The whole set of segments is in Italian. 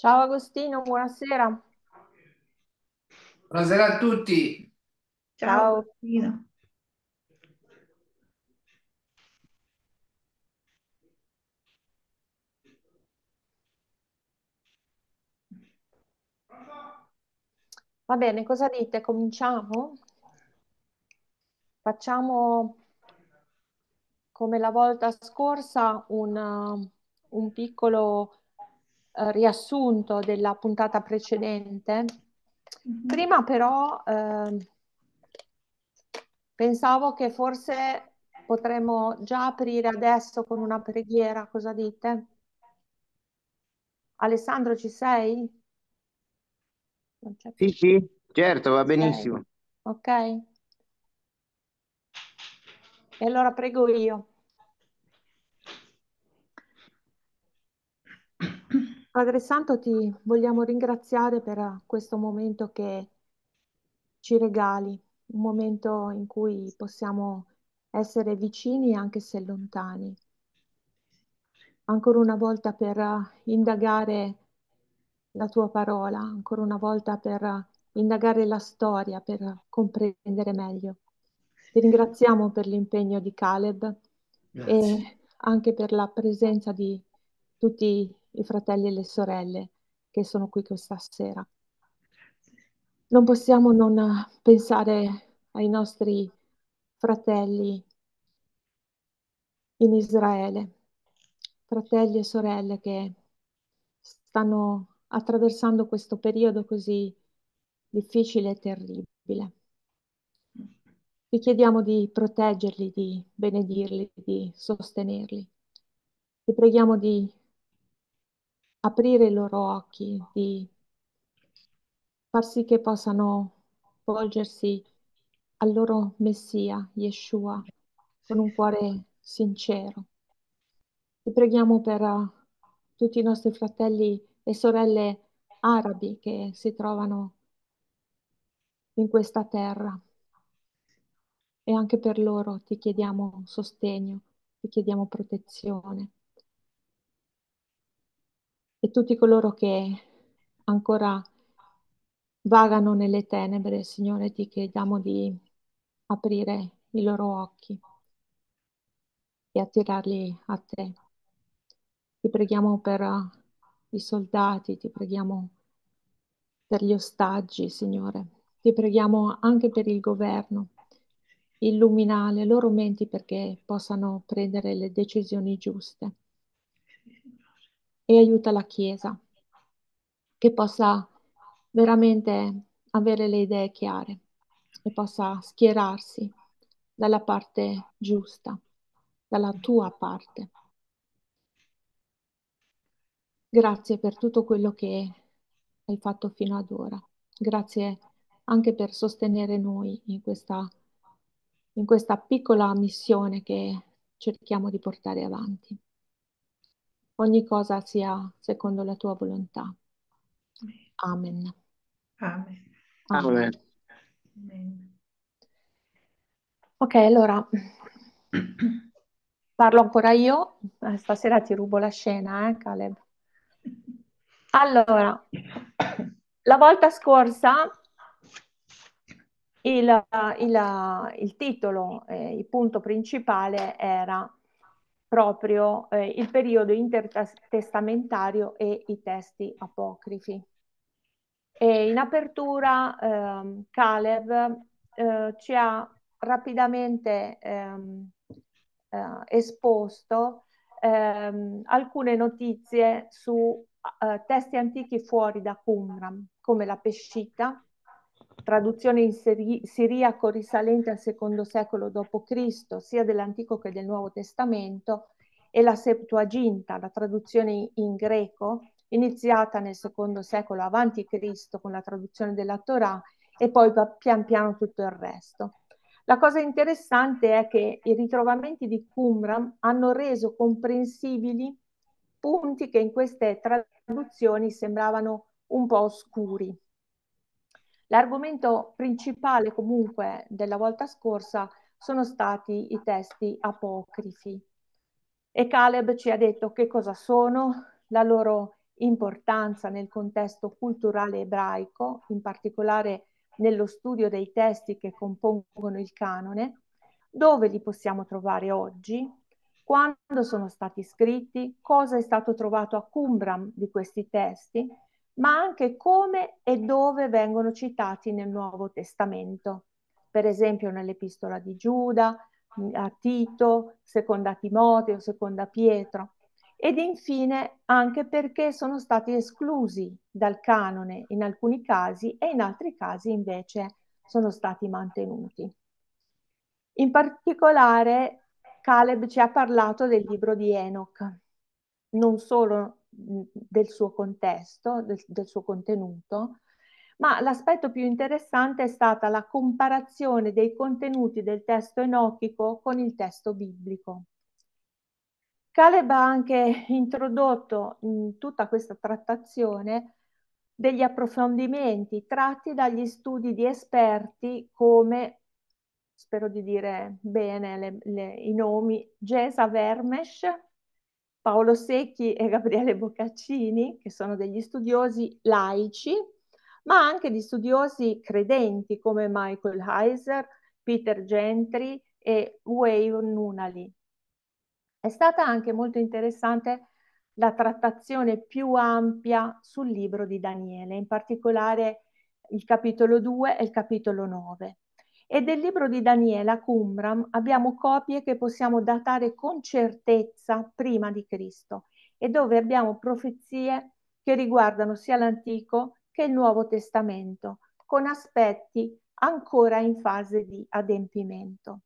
Ciao Agostino, buonasera. Buonasera a tutti. Ciao Agostino. Va bene, cosa dite? Cominciamo? Facciamo come la volta scorsa un, un piccolo eh, riassunto della puntata precedente. Mm-hmm. Prima però eh, pensavo che forse potremmo già aprire adesso con una preghiera, cosa dite? Alessandro ci sei? Sì, sì, certo, va benissimo. Ok. E allora prego io. Padre Santo, ti vogliamo ringraziare per eh, questo momento che ci regali, un momento in cui possiamo essere vicini anche se lontani. Ancora una volta per eh, indagare la tua parola, ancora una volta per eh, indagare la storia, per comprendere meglio. Ti ringraziamo per l'impegno di Caleb Grazie. e anche per la presenza di tutti i fratelli e le sorelle che sono qui questa sera. Non possiamo non eh, pensare ai nostri fratelli in Israele, fratelli e sorelle che stanno attraversando questo periodo così difficile e terribile. Vi chiediamo di proteggerli, di benedirli, di sostenerli. Ti preghiamo di aprire i loro occhi, di far sì che possano volgersi al loro Messia, Yeshua, con un cuore sincero. Ti preghiamo per uh, tutti i nostri fratelli e sorelle arabi che si trovano in questa terra. E anche per loro ti chiediamo sostegno, ti chiediamo protezione e tutti coloro che ancora vagano nelle tenebre, Signore, ti chiediamo di aprire i loro occhi e attirarli a te. Ti preghiamo per i soldati, ti preghiamo per gli ostaggi, Signore, ti preghiamo anche per il governo. Illumina le loro menti perché possano prendere le decisioni giuste e aiuta la Chiesa che possa veramente avere le idee chiare e possa schierarsi dalla parte giusta, dalla tua parte. Grazie per tutto quello che hai fatto fino ad ora. Grazie anche per sostenere noi in questa, in questa piccola missione che cerchiamo di portare avanti ogni cosa sia secondo la tua volontà. Amen. Amen. Amen. Amen. Ok, allora parlo ancora io, eh, stasera ti rubo la scena, eh, Caleb. Allora, la volta scorsa il, il, il titolo, eh, il punto principale era proprio eh, il periodo intertestamentario e i testi apocrifi. E in apertura eh, Caleb eh, ci ha rapidamente ehm, eh, esposto ehm, alcune notizie su eh, testi antichi fuori da Qumran, come la Pescita, traduzione in siri- siriaco risalente al secondo secolo d.C., sia dell'Antico che del Nuovo Testamento, e la Septuaginta, la traduzione in greco, iniziata nel secondo secolo avanti Cristo con la traduzione della Torah e poi pian piano tutto il resto. La cosa interessante è che i ritrovamenti di Qumran hanno reso comprensibili punti che in queste traduzioni sembravano un po' oscuri. L'argomento principale comunque della volta scorsa sono stati i testi apocrifi e Caleb ci ha detto che cosa sono, la loro importanza nel contesto culturale ebraico, in particolare nello studio dei testi che compongono il canone, dove li possiamo trovare oggi, quando sono stati scritti, cosa è stato trovato a Cumbram di questi testi ma anche come e dove vengono citati nel Nuovo Testamento. Per esempio nell'Epistola di Giuda, a Tito, seconda Timoteo, seconda Pietro ed infine anche perché sono stati esclusi dal canone in alcuni casi e in altri casi invece sono stati mantenuti. In particolare Caleb ci ha parlato del libro di Enoch, non solo del suo contesto, del, del suo contenuto, ma l'aspetto più interessante è stata la comparazione dei contenuti del testo enochico con il testo biblico. Caleb ha anche introdotto in tutta questa trattazione degli approfondimenti tratti dagli studi di esperti come, spero di dire bene le, le, i nomi, Gesa Vermesh, Paolo Secchi e Gabriele Boccaccini, che sono degli studiosi laici, ma anche di studiosi credenti come Michael Heiser, Peter Gentry e Wei Nunali. È stata anche molto interessante la trattazione più ampia sul libro di Daniele, in particolare il capitolo 2 e il capitolo 9. E del libro di Daniela Qumram abbiamo copie che possiamo datare con certezza prima di Cristo e dove abbiamo profezie che riguardano sia l'Antico che il Nuovo Testamento, con aspetti ancora in fase di adempimento.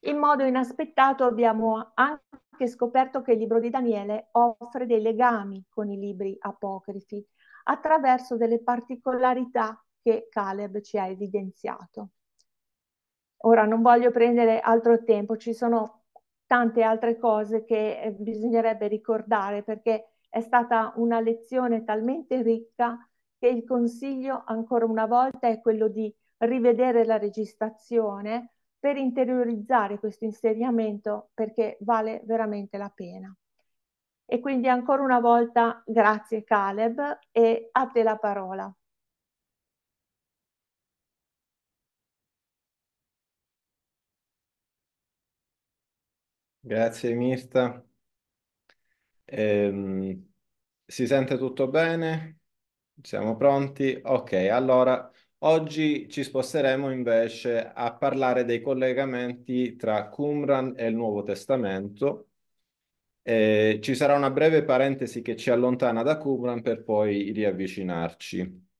In modo inaspettato abbiamo anche scoperto che il libro di Daniele offre dei legami con i libri apocrifi attraverso delle particolarità che Caleb ci ha evidenziato. Ora non voglio prendere altro tempo, ci sono tante altre cose che eh, bisognerebbe ricordare perché è stata una lezione talmente ricca che il consiglio ancora una volta è quello di rivedere la registrazione per interiorizzare questo insegnamento perché vale veramente la pena. E quindi ancora una volta grazie Caleb e a te la parola. Grazie Mirta. Ehm, si sente tutto bene? Siamo pronti? Ok, allora oggi ci sposteremo invece a parlare dei collegamenti tra Qumran e il Nuovo Testamento. Eh, ci sarà una breve parentesi che ci allontana da Qumran per poi riavvicinarci.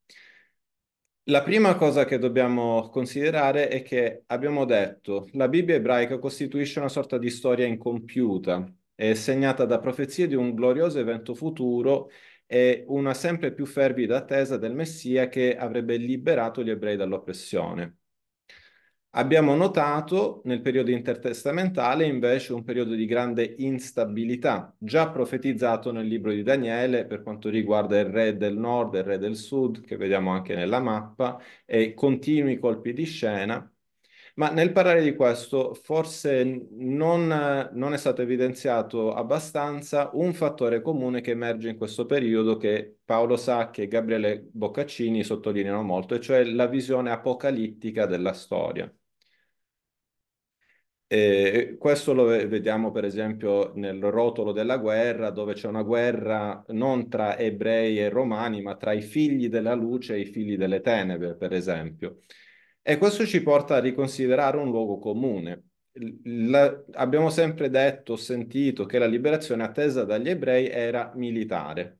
La prima cosa che dobbiamo considerare è che abbiamo detto la Bibbia ebraica costituisce una sorta di storia incompiuta, è segnata da profezie di un glorioso evento futuro e una sempre più fervida attesa del Messia che avrebbe liberato gli ebrei dall'oppressione. Abbiamo notato nel periodo intertestamentale invece un periodo di grande instabilità, già profetizzato nel libro di Daniele per quanto riguarda il re del nord e il re del sud, che vediamo anche nella mappa, e continui colpi di scena. Ma nel parlare di questo forse non, non è stato evidenziato abbastanza un fattore comune che emerge in questo periodo che Paolo Sacchi e Gabriele Boccaccini sottolineano molto, e cioè la visione apocalittica della storia. E questo lo vediamo per esempio nel rotolo della guerra, dove c'è una guerra non tra ebrei e romani, ma tra i figli della luce e i figli delle tenebre, per esempio. E questo ci porta a riconsiderare un luogo comune. La, abbiamo sempre detto, sentito, che la liberazione attesa dagli ebrei era militare.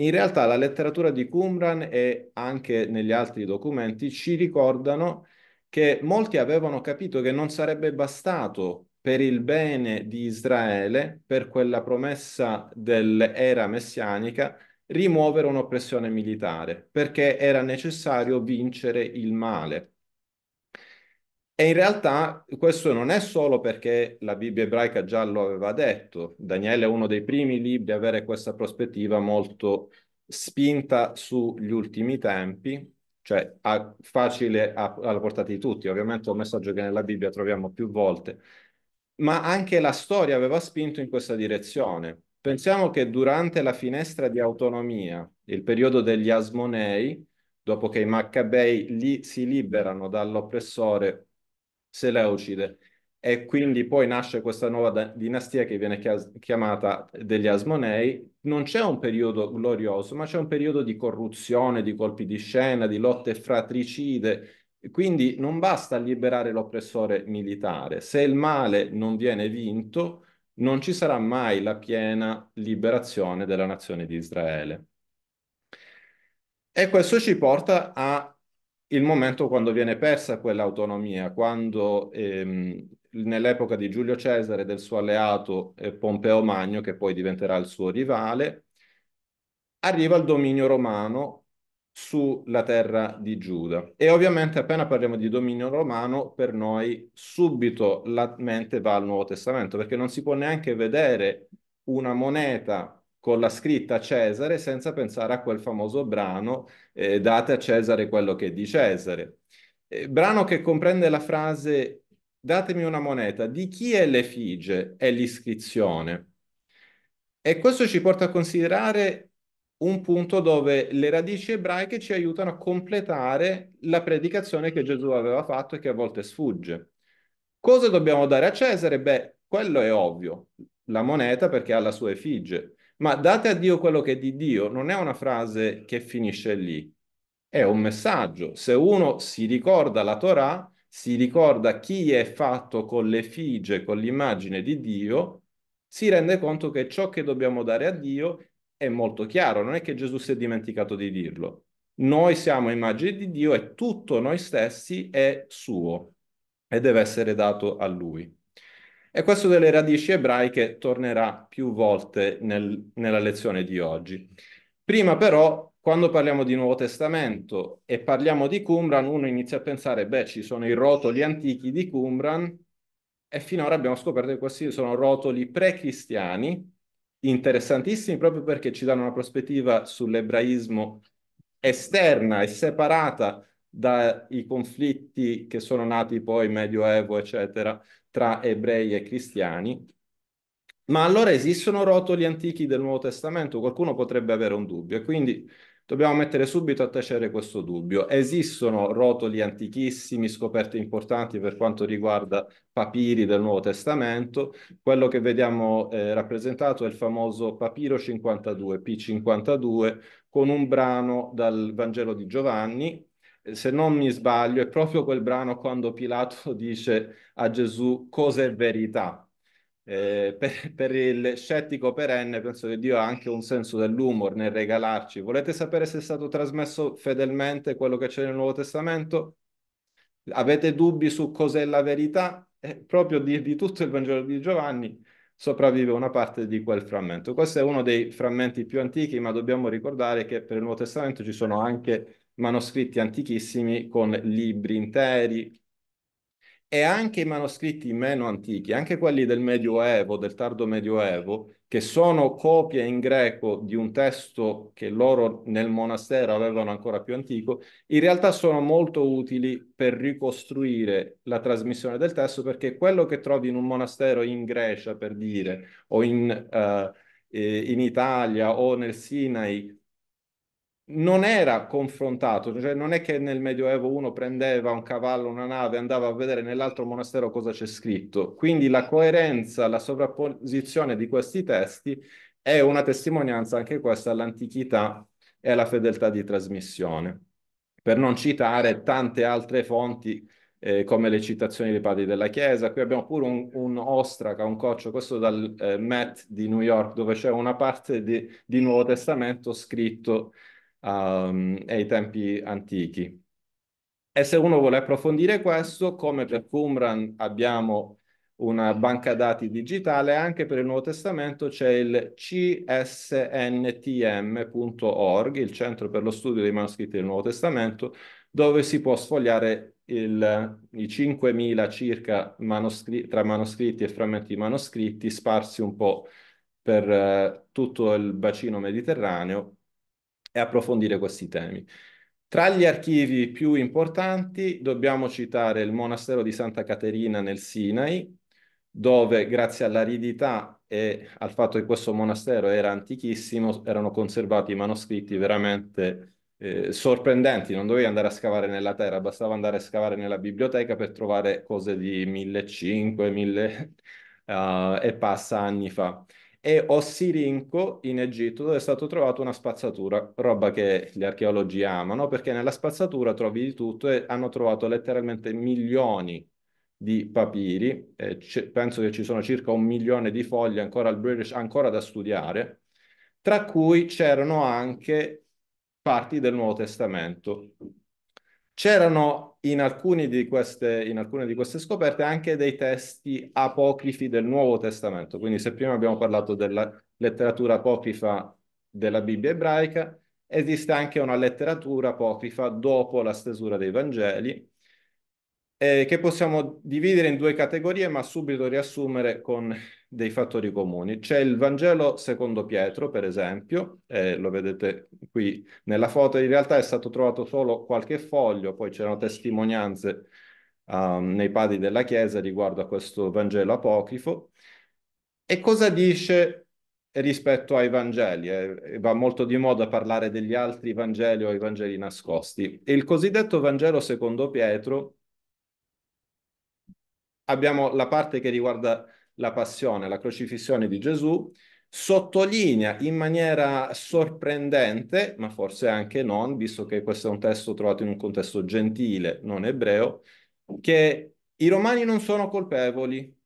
In realtà la letteratura di Qumran e anche negli altri documenti ci ricordano che molti avevano capito che non sarebbe bastato per il bene di Israele, per quella promessa dell'era messianica, rimuovere un'oppressione militare, perché era necessario vincere il male. E in realtà questo non è solo perché la Bibbia ebraica già lo aveva detto, Daniele è uno dei primi libri a avere questa prospettiva molto spinta sugli ultimi tempi, cioè a, facile a, alla portata di tutti. Ovviamente è un messaggio che nella Bibbia troviamo più volte, ma anche la storia aveva spinto in questa direzione. Pensiamo che durante la finestra di autonomia, il periodo degli Asmonei, dopo che i Maccabei li, si liberano dall'oppressore Seleucide, e quindi poi nasce questa nuova dinastia che viene chiamata degli Asmonei. Non c'è un periodo glorioso, ma c'è un periodo di corruzione, di colpi di scena, di lotte fratricide. Quindi non basta liberare l'oppressore militare. Se il male non viene vinto, non ci sarà mai la piena liberazione della nazione di Israele. E questo ci porta al momento quando viene persa quell'autonomia, quando ehm, nell'epoca di Giulio Cesare e del suo alleato eh, Pompeo Magno, che poi diventerà il suo rivale, arriva il dominio romano sulla terra di Giuda. E ovviamente appena parliamo di dominio romano, per noi subito la mente va al Nuovo Testamento, perché non si può neanche vedere una moneta con la scritta Cesare senza pensare a quel famoso brano eh, date a Cesare quello che è di Cesare. Eh, brano che comprende la frase datemi una moneta, di chi è l'effigie? e l'iscrizione. E questo ci porta a considerare un punto dove le radici ebraiche ci aiutano a completare la predicazione che Gesù aveva fatto e che a volte sfugge. Cosa dobbiamo dare a Cesare? Beh, quello è ovvio, la moneta perché ha la sua effigie. Ma date a Dio quello che è di Dio non è una frase che finisce lì, è un messaggio. Se uno si ricorda la Torah, si ricorda chi è fatto con l'effigie, con l'immagine di Dio, si rende conto che ciò che dobbiamo dare a Dio è molto chiaro, non è che Gesù si è dimenticato di dirlo. Noi siamo immagini di Dio e tutto noi stessi è suo e deve essere dato a lui. E questo delle radici ebraiche tornerà più volte nel, nella lezione di oggi. Prima però quando parliamo di Nuovo Testamento e parliamo di Qumran, uno inizia a pensare, beh, ci sono i rotoli antichi di Qumran e finora abbiamo scoperto che questi sono rotoli pre-cristiani, interessantissimi proprio perché ci danno una prospettiva sull'ebraismo esterna e separata dai conflitti che sono nati poi Medioevo, eccetera, tra ebrei e cristiani. Ma allora esistono rotoli antichi del Nuovo Testamento? Qualcuno potrebbe avere un dubbio e quindi Dobbiamo mettere subito a tacere questo dubbio. Esistono rotoli antichissimi, scoperte importanti per quanto riguarda papiri del Nuovo Testamento. Quello che vediamo eh, rappresentato è il famoso papiro 52, P52, con un brano dal Vangelo di Giovanni. Eh, se non mi sbaglio, è proprio quel brano quando Pilato dice a Gesù cosa è verità, eh, per, per, il scettico perenne penso che Dio ha anche un senso dell'umor nel regalarci. Volete sapere se è stato trasmesso fedelmente quello che c'è nel Nuovo Testamento? Avete dubbi su cos'è la verità? Eh, proprio di, di tutto il Vangelo di Giovanni sopravvive una parte di quel frammento. Questo è uno dei frammenti più antichi, ma dobbiamo ricordare che per il Nuovo Testamento ci sono anche manoscritti antichissimi con libri interi, e anche i manoscritti meno antichi, anche quelli del Medioevo, del tardo Medioevo, che sono copie in greco di un testo che loro nel monastero avevano ancora più antico, in realtà sono molto utili per ricostruire la trasmissione del testo, perché quello che trovi in un monastero in Grecia, per dire, o in, uh, eh, in Italia o nel Sinai, non era confrontato, cioè non è che nel Medioevo uno prendeva un cavallo, una nave, andava a vedere nell'altro monastero cosa c'è scritto. Quindi la coerenza, la sovrapposizione di questi testi è una testimonianza anche questa all'antichità e alla fedeltà di trasmissione. Per non citare tante altre fonti eh, come le citazioni dei padri della Chiesa, qui abbiamo pure un, un ostraca, un coccio, questo dal eh, Met di New York, dove c'è una parte di, di Nuovo Testamento scritto um, ai tempi antichi. E se uno vuole approfondire questo, come per Qumran abbiamo una banca dati digitale, anche per il Nuovo Testamento c'è il csntm.org, il Centro per lo Studio dei Manoscritti del Nuovo Testamento, dove si può sfogliare il, i 5.000 circa manoscri tra manoscritti e frammenti di manoscritti sparsi un po' per eh, tutto il bacino mediterraneo e approfondire questi temi. Tra gli archivi più importanti dobbiamo citare il monastero di Santa Caterina nel Sinai, dove grazie all'aridità e al fatto che questo monastero era antichissimo, erano conservati manoscritti veramente eh, sorprendenti, non dovevi andare a scavare nella terra, bastava andare a scavare nella biblioteca per trovare cose di 1500, 1000 uh, e passa anni fa e Ossirinco in Egitto dove è stata trovata una spazzatura, roba che gli archeologi amano perché nella spazzatura trovi di tutto e hanno trovato letteralmente milioni di papiri, eh, penso che ci sono circa un milione di fogli ancora al British ancora da studiare, tra cui c'erano anche parti del Nuovo Testamento. C'erano in, alcune di queste scoperte anche dei testi apocrifi del Nuovo Testamento. Quindi se prima abbiamo parlato della letteratura apocrifa della Bibbia ebraica, esiste anche una letteratura apocrifa dopo la stesura dei Vangeli, eh, che possiamo dividere in due categorie ma subito riassumere con dei fattori comuni. C'è il Vangelo secondo Pietro, per esempio, eh, lo vedete qui nella foto, in realtà è stato trovato solo qualche foglio, poi c'erano testimonianze um, nei padri della Chiesa riguardo a questo Vangelo apocrifo. E cosa dice rispetto ai Vangeli? Eh, va molto di moda parlare degli altri Vangeli o i Vangeli nascosti. Il cosiddetto Vangelo secondo Pietro abbiamo la parte che riguarda la passione, la crocifissione di Gesù, sottolinea in maniera sorprendente, ma forse anche non, visto che questo è un testo trovato in un contesto gentile, non ebreo, che i romani non sono colpevoli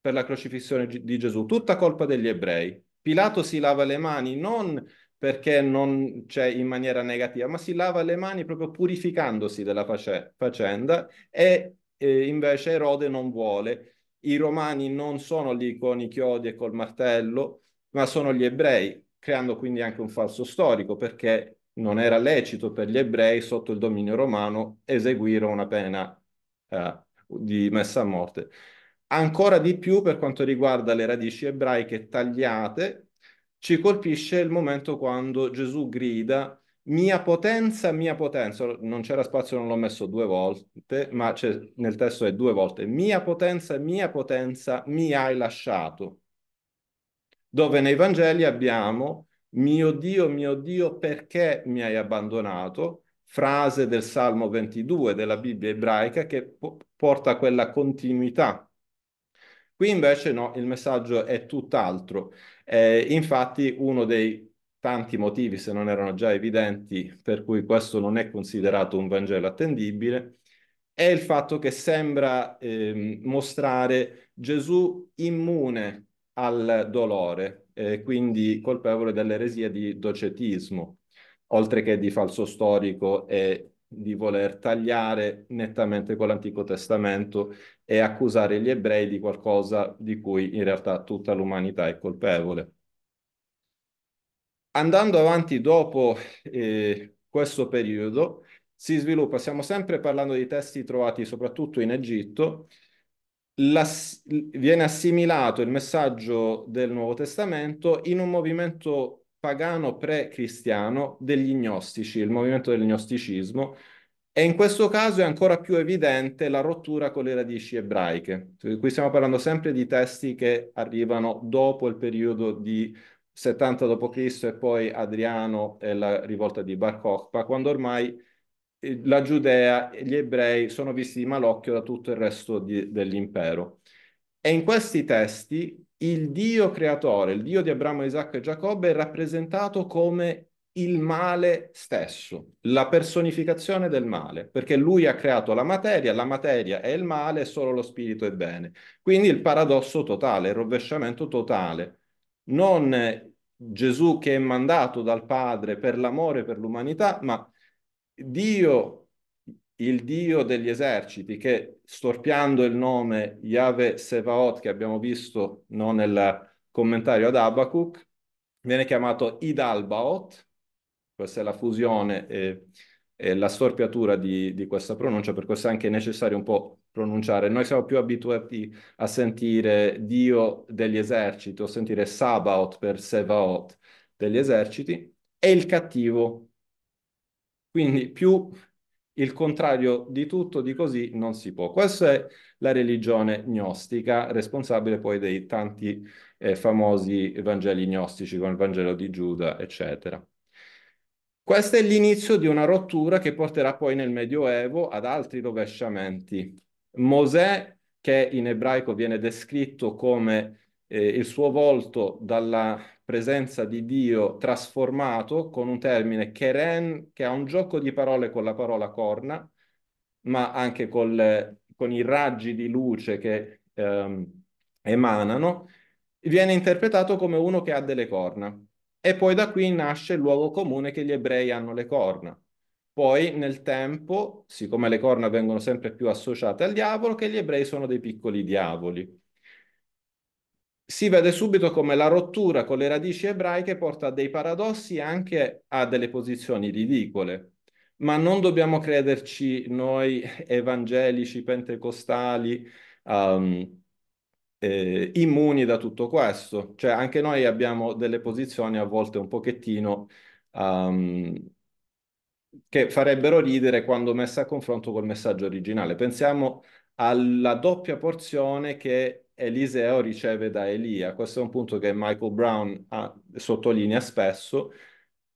per la crocifissione di Gesù, tutta colpa degli ebrei. Pilato si lava le mani non perché non c'è in maniera negativa, ma si lava le mani proprio purificandosi della face- faccenda e eh, invece Erode non vuole. I romani non sono lì con i chiodi e col martello, ma sono gli ebrei, creando quindi anche un falso storico, perché non era lecito per gli ebrei sotto il dominio romano eseguire una pena eh, di messa a morte. Ancora di più per quanto riguarda le radici ebraiche tagliate, ci colpisce il momento quando Gesù grida mia potenza, mia potenza, non c'era spazio, non l'ho messo due volte, ma c'è, nel testo è due volte. Mia potenza, mia potenza, mi hai lasciato. Dove nei Vangeli abbiamo, mio Dio, mio Dio, perché mi hai abbandonato? Frase del Salmo 22 della Bibbia ebraica che po- porta quella continuità Qui invece no, il messaggio è tutt'altro. Eh, infatti uno dei tanti motivi, se non erano già evidenti, per cui questo non è considerato un Vangelo attendibile, è il fatto che sembra eh, mostrare Gesù immune al dolore, eh, quindi colpevole dell'eresia di docetismo, oltre che di falso storico e di voler tagliare nettamente con l'Antico Testamento e accusare gli ebrei di qualcosa di cui in realtà tutta l'umanità è colpevole. Andando avanti dopo eh, questo periodo, si sviluppa, stiamo sempre parlando di testi trovati soprattutto in Egitto, l'ass- viene assimilato il messaggio del Nuovo Testamento in un movimento pagano pre-cristiano degli gnostici, il movimento del gnosticismo, e in questo caso è ancora più evidente la rottura con le radici ebraiche. Qui stiamo parlando sempre di testi che arrivano dopo il periodo di 70 d.C. e poi Adriano e la rivolta di Bar Kokhba, quando ormai eh, la Giudea e gli ebrei sono visti di malocchio da tutto il resto di, dell'impero. E in questi testi il Dio creatore, il Dio di Abramo, Isacco e Giacobbe è rappresentato come il male stesso, la personificazione del male, perché lui ha creato la materia, la materia è il male, solo lo spirito è bene. Quindi il paradosso totale, il rovesciamento totale non Gesù che è mandato dal Padre per l'amore per l'umanità, ma Dio, il Dio degli eserciti, che storpiando il nome Yahweh Sevaot, che abbiamo visto no, nel commentario ad Abacuc, viene chiamato Idalbaot, questa è la fusione e, e la storpiatura di, di questa pronuncia, per questo è anche necessario un po' pronunciare. Noi siamo più abituati a sentire Dio degli eserciti o sentire Sabaoth per Sevaot degli eserciti, e il cattivo. Quindi più il contrario di tutto di così non si può. Questa è la religione gnostica, responsabile poi dei tanti eh, famosi Vangeli gnostici come il Vangelo di Giuda, eccetera. Questo è l'inizio di una rottura che porterà poi nel Medioevo ad altri rovesciamenti Mosè, che in ebraico viene descritto come eh, il suo volto dalla presenza di Dio trasformato con un termine keren, che ha un gioco di parole con la parola corna, ma anche col, con i raggi di luce che ehm, emanano, viene interpretato come uno che ha delle corna. E poi da qui nasce il luogo comune che gli ebrei hanno le corna. Poi nel tempo, siccome le corna vengono sempre più associate al diavolo, che gli ebrei sono dei piccoli diavoli. Si vede subito come la rottura con le radici ebraiche porta a dei paradossi e anche a delle posizioni ridicole. Ma non dobbiamo crederci noi evangelici, pentecostali, um, eh, immuni da tutto questo. Cioè anche noi abbiamo delle posizioni a volte un pochettino... Um, che farebbero ridere quando messa a confronto col messaggio originale. Pensiamo alla doppia porzione che Eliseo riceve da Elia. Questo è un punto che Michael Brown ha, ah, sottolinea spesso.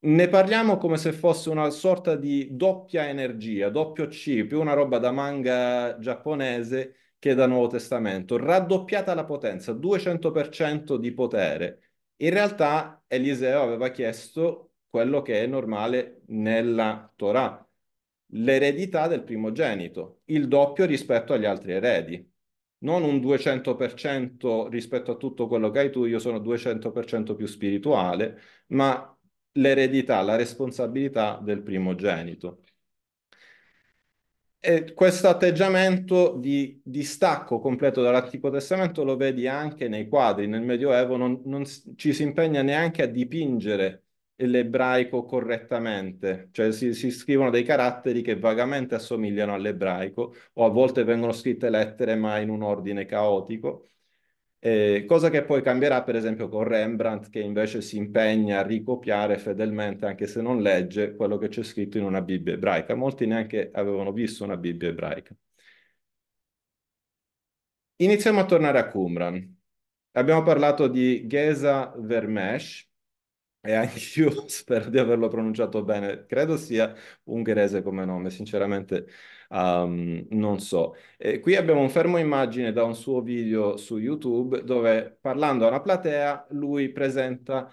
Ne parliamo come se fosse una sorta di doppia energia, doppio C, più una roba da manga giapponese che da Nuovo Testamento, raddoppiata la potenza, 200% di potere. In realtà Eliseo aveva chiesto quello che è normale nella Torah, l'eredità del primogenito, il doppio rispetto agli altri eredi. Non un 200% rispetto a tutto quello che hai tu, io sono 200% più spirituale, ma l'eredità, la responsabilità del primogenito. E questo atteggiamento di distacco completo dall'Antico Testamento lo vedi anche nei quadri. Nel Medioevo non, non ci si impegna neanche a dipingere l'ebraico correttamente, cioè si, si, scrivono dei caratteri che vagamente assomigliano all'ebraico o a volte vengono scritte lettere ma in un ordine caotico, eh, cosa che poi cambierà per esempio con Rembrandt che invece si impegna a ricopiare fedelmente, anche se non legge, quello che c'è scritto in una Bibbia ebraica. Molti neanche avevano visto una Bibbia ebraica. Iniziamo a tornare a Qumran. Abbiamo parlato di Gesa Vermesh, e anche io spero di averlo pronunciato bene, credo sia ungherese come nome, sinceramente um, non so. E qui abbiamo un fermo immagine da un suo video su YouTube dove parlando a una platea lui presenta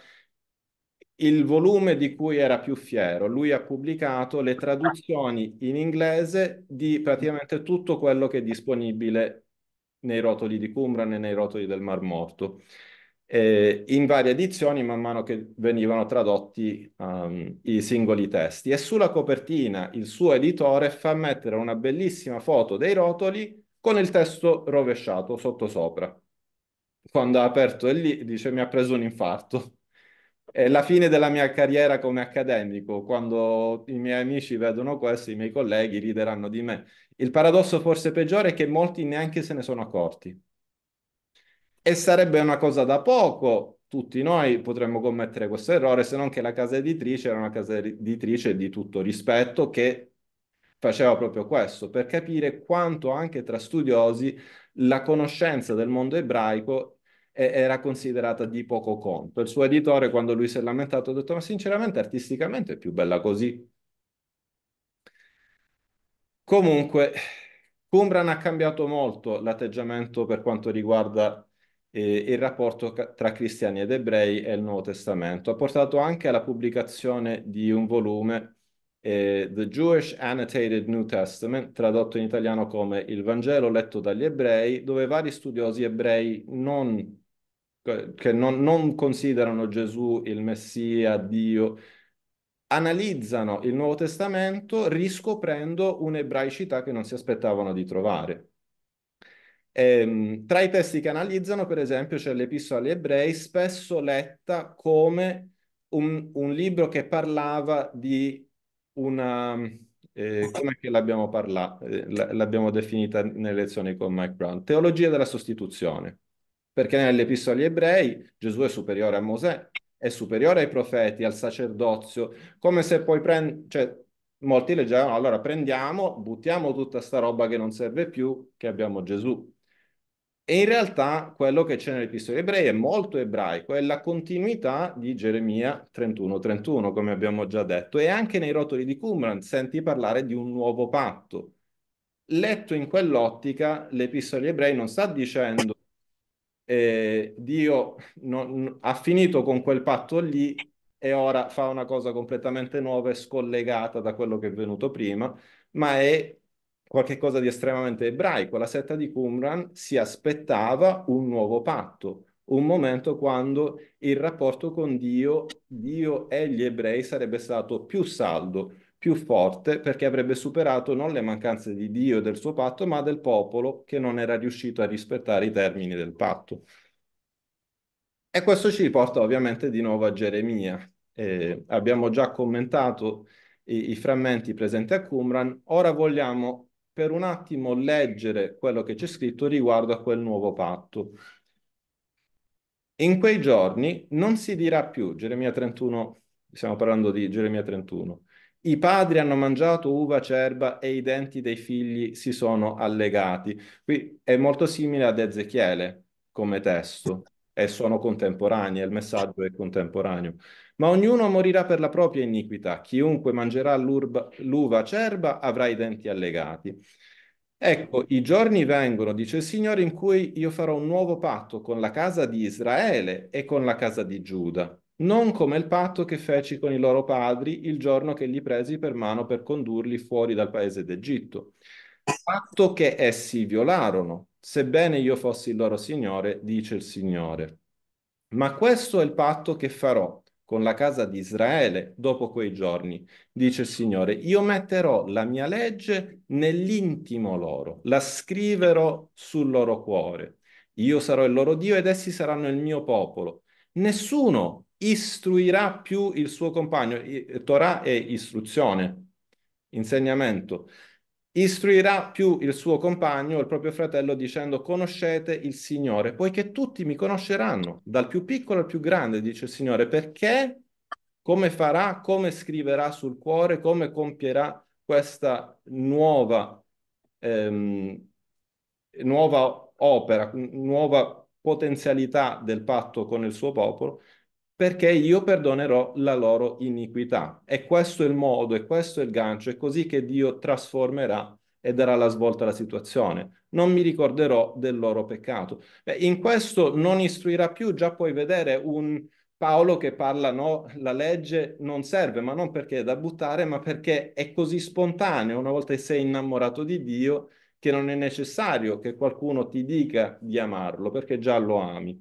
il volume di cui era più fiero. Lui ha pubblicato le traduzioni in inglese di praticamente tutto quello che è disponibile nei rotoli di Qumran e nei rotoli del Mar Morto eh, in varie edizioni man mano che venivano tradotti um, i singoli testi. E sulla copertina il suo editore fa mettere una bellissima foto dei rotoli con il testo rovesciato sotto sopra. Quando ha aperto e lì dice mi ha preso un infarto. È la fine della mia carriera come accademico, quando i miei amici vedono questo, i miei colleghi rideranno di me. Il paradosso forse peggiore è che molti neanche se ne sono accorti. E sarebbe una cosa da poco, tutti noi potremmo commettere questo errore, se non che la casa editrice era una casa editrice di tutto rispetto che faceva proprio questo, per capire quanto anche tra studiosi la conoscenza del mondo ebraico era considerata di poco conto. Il suo editore, quando lui si è lamentato, ha detto, ma sinceramente artisticamente è più bella così. Comunque, Cumbran ha cambiato molto l'atteggiamento per quanto riguarda e il rapporto tra cristiani ed ebrei e il Nuovo Testamento. Ha portato anche alla pubblicazione di un volume, eh, The Jewish Annotated New Testament, tradotto in italiano come Il Vangelo letto dagli ebrei, dove vari studiosi ebrei non, che non, non considerano Gesù il Messia, Dio, analizzano il Nuovo Testamento riscoprendo un'ebraicità che non si aspettavano di trovare. Ehm, tra i testi che analizzano, per esempio, c'è l'Epistola agli Ebrei, spesso letta come un, un libro che parlava di una... Eh, come l'abbiamo parlato, eh, l'abbiamo definita nelle lezioni con Mike Brown, teologia della sostituzione, perché nell'Epistola agli Ebrei Gesù è superiore a Mosè, è superiore ai profeti, al sacerdozio, come se poi prend... cioè, molti leggevano, allora prendiamo, buttiamo tutta sta roba che non serve più, che abbiamo Gesù. E in realtà quello che c'è nell'Epistola agli Ebrei è molto ebraico, è la continuità di Geremia 31-31, come abbiamo già detto, e anche nei rotoli di Qumran senti parlare di un nuovo patto. Letto in quell'ottica, l'Epistola agli Ebrei non sta dicendo eh, Dio non, ha finito con quel patto lì e ora fa una cosa completamente nuova e scollegata da quello che è venuto prima, ma è qualcosa di estremamente ebraico. La setta di Qumran si aspettava un nuovo patto, un momento quando il rapporto con Dio, Dio e gli ebrei sarebbe stato più saldo, più forte, perché avrebbe superato non le mancanze di Dio e del suo patto, ma del popolo che non era riuscito a rispettare i termini del patto. E questo ci riporta ovviamente di nuovo a Geremia. Eh, abbiamo già commentato i, i frammenti presenti a Qumran, ora vogliamo per un attimo leggere quello che c'è scritto riguardo a quel nuovo patto. In quei giorni non si dirà più, Geremia 31, stiamo parlando di Geremia 31, i padri hanno mangiato uva acerba e i denti dei figli si sono allegati. Qui è molto simile ad Ezechiele come testo e sono contemporanei, il messaggio è contemporaneo. Ma ognuno morirà per la propria iniquità, chiunque mangerà l'uva acerba avrà i denti allegati. Ecco, i giorni vengono, dice il Signore, in cui io farò un nuovo patto con la casa di Israele e con la casa di Giuda, non come il patto che feci con i loro padri il giorno che li presi per mano per condurli fuori dal paese d'Egitto, patto che essi violarono, sebbene io fossi il loro Signore, dice il Signore. Ma questo è il patto che farò con la casa di Israele dopo quei giorni, dice il Signore, io metterò la mia legge nell'intimo loro, la scriverò sul loro cuore. Io sarò il loro Dio ed essi saranno il mio popolo. Nessuno istruirà più il suo compagno. Torah è istruzione, insegnamento. Istruirà più il suo compagno, il proprio fratello, dicendo conoscete il Signore, poiché tutti mi conosceranno, dal più piccolo al più grande, dice il Signore, perché come farà, come scriverà sul cuore, come compierà questa nuova, ehm, nuova opera, nuova potenzialità del patto con il suo popolo, perché io perdonerò la loro iniquità. E questo è il modo, e questo è il gancio, è così che Dio trasformerà e darà la svolta alla situazione. Non mi ricorderò del loro peccato. Beh, in questo non istruirà più, già puoi vedere un Paolo che parla, no, la legge non serve, ma non perché è da buttare, ma perché è così spontaneo, una volta che sei innamorato di Dio, che non è necessario che qualcuno ti dica di amarlo, perché già lo ami.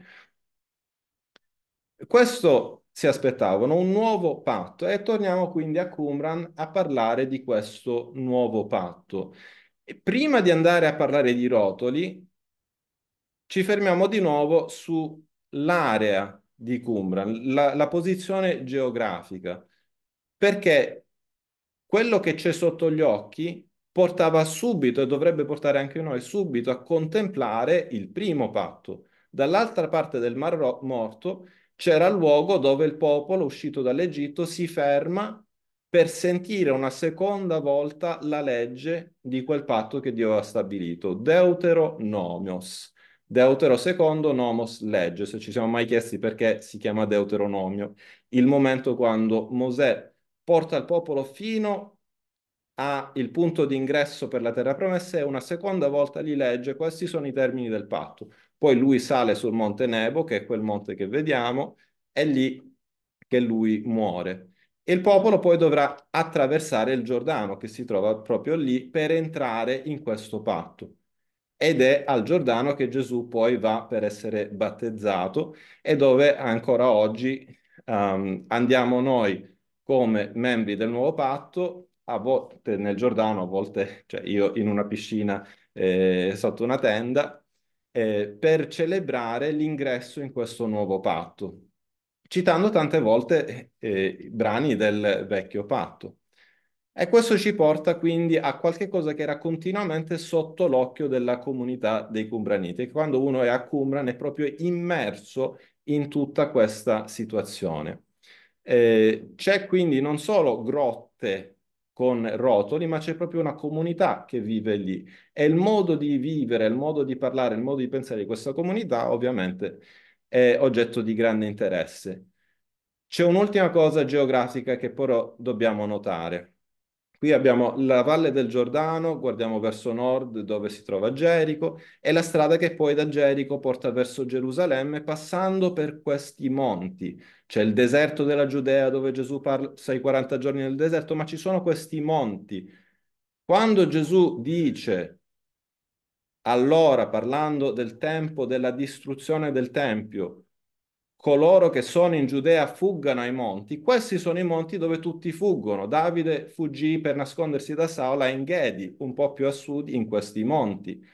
Questo si aspettavano, un nuovo patto e torniamo quindi a Qumran a parlare di questo nuovo patto. E prima di andare a parlare di rotoli, ci fermiamo di nuovo sull'area di Qumran, la, la posizione geografica, perché quello che c'è sotto gli occhi portava subito e dovrebbe portare anche noi subito a contemplare il primo patto. Dall'altra parte del Mar Morto c'era il luogo dove il popolo uscito dall'Egitto si ferma per sentire una seconda volta la legge di quel patto che Dio ha stabilito, Deuteronomios. Deutero secondo, nomos, legge. Se ci siamo mai chiesti perché si chiama Deuteronomio, il momento quando Mosè porta il popolo fino al punto di ingresso per la terra promessa e una seconda volta li legge, questi sono i termini del patto. Poi lui sale sul monte Nebo, che è quel monte che vediamo, è lì che lui muore. E il popolo poi dovrà attraversare il Giordano, che si trova proprio lì, per entrare in questo patto. Ed è al Giordano che Gesù poi va per essere battezzato e dove ancora oggi um, andiamo noi come membri del nuovo patto a volte nel Giordano, a volte cioè io in una piscina eh, sotto una tenda, eh, per celebrare l'ingresso in questo nuovo patto, citando tante volte eh, brani del vecchio patto. E questo ci porta quindi a qualche cosa che era continuamente sotto l'occhio della comunità dei Cumbraniti, che quando uno è a Cumbran è proprio immerso in tutta questa situazione. Eh, c'è quindi non solo grotte con rotoli, ma c'è proprio una comunità che vive lì. E il modo di vivere, il modo di parlare, il modo di pensare di questa comunità ovviamente è oggetto di grande interesse. C'è un'ultima cosa geografica che però dobbiamo notare. Qui abbiamo la valle del Giordano, guardiamo verso nord dove si trova Gerico, e la strada che poi da Gerico porta verso Gerusalemme, passando per questi monti. C'è il deserto della Giudea dove Gesù parla, sta 40 giorni nel deserto, ma ci sono questi monti. Quando Gesù dice, allora parlando del tempo della distruzione del Tempio, coloro che sono in Giudea fuggano ai monti. Questi sono i monti dove tutti fuggono. Davide fuggì per nascondersi da Saola in Ghedi, un po' più a sud, in questi monti.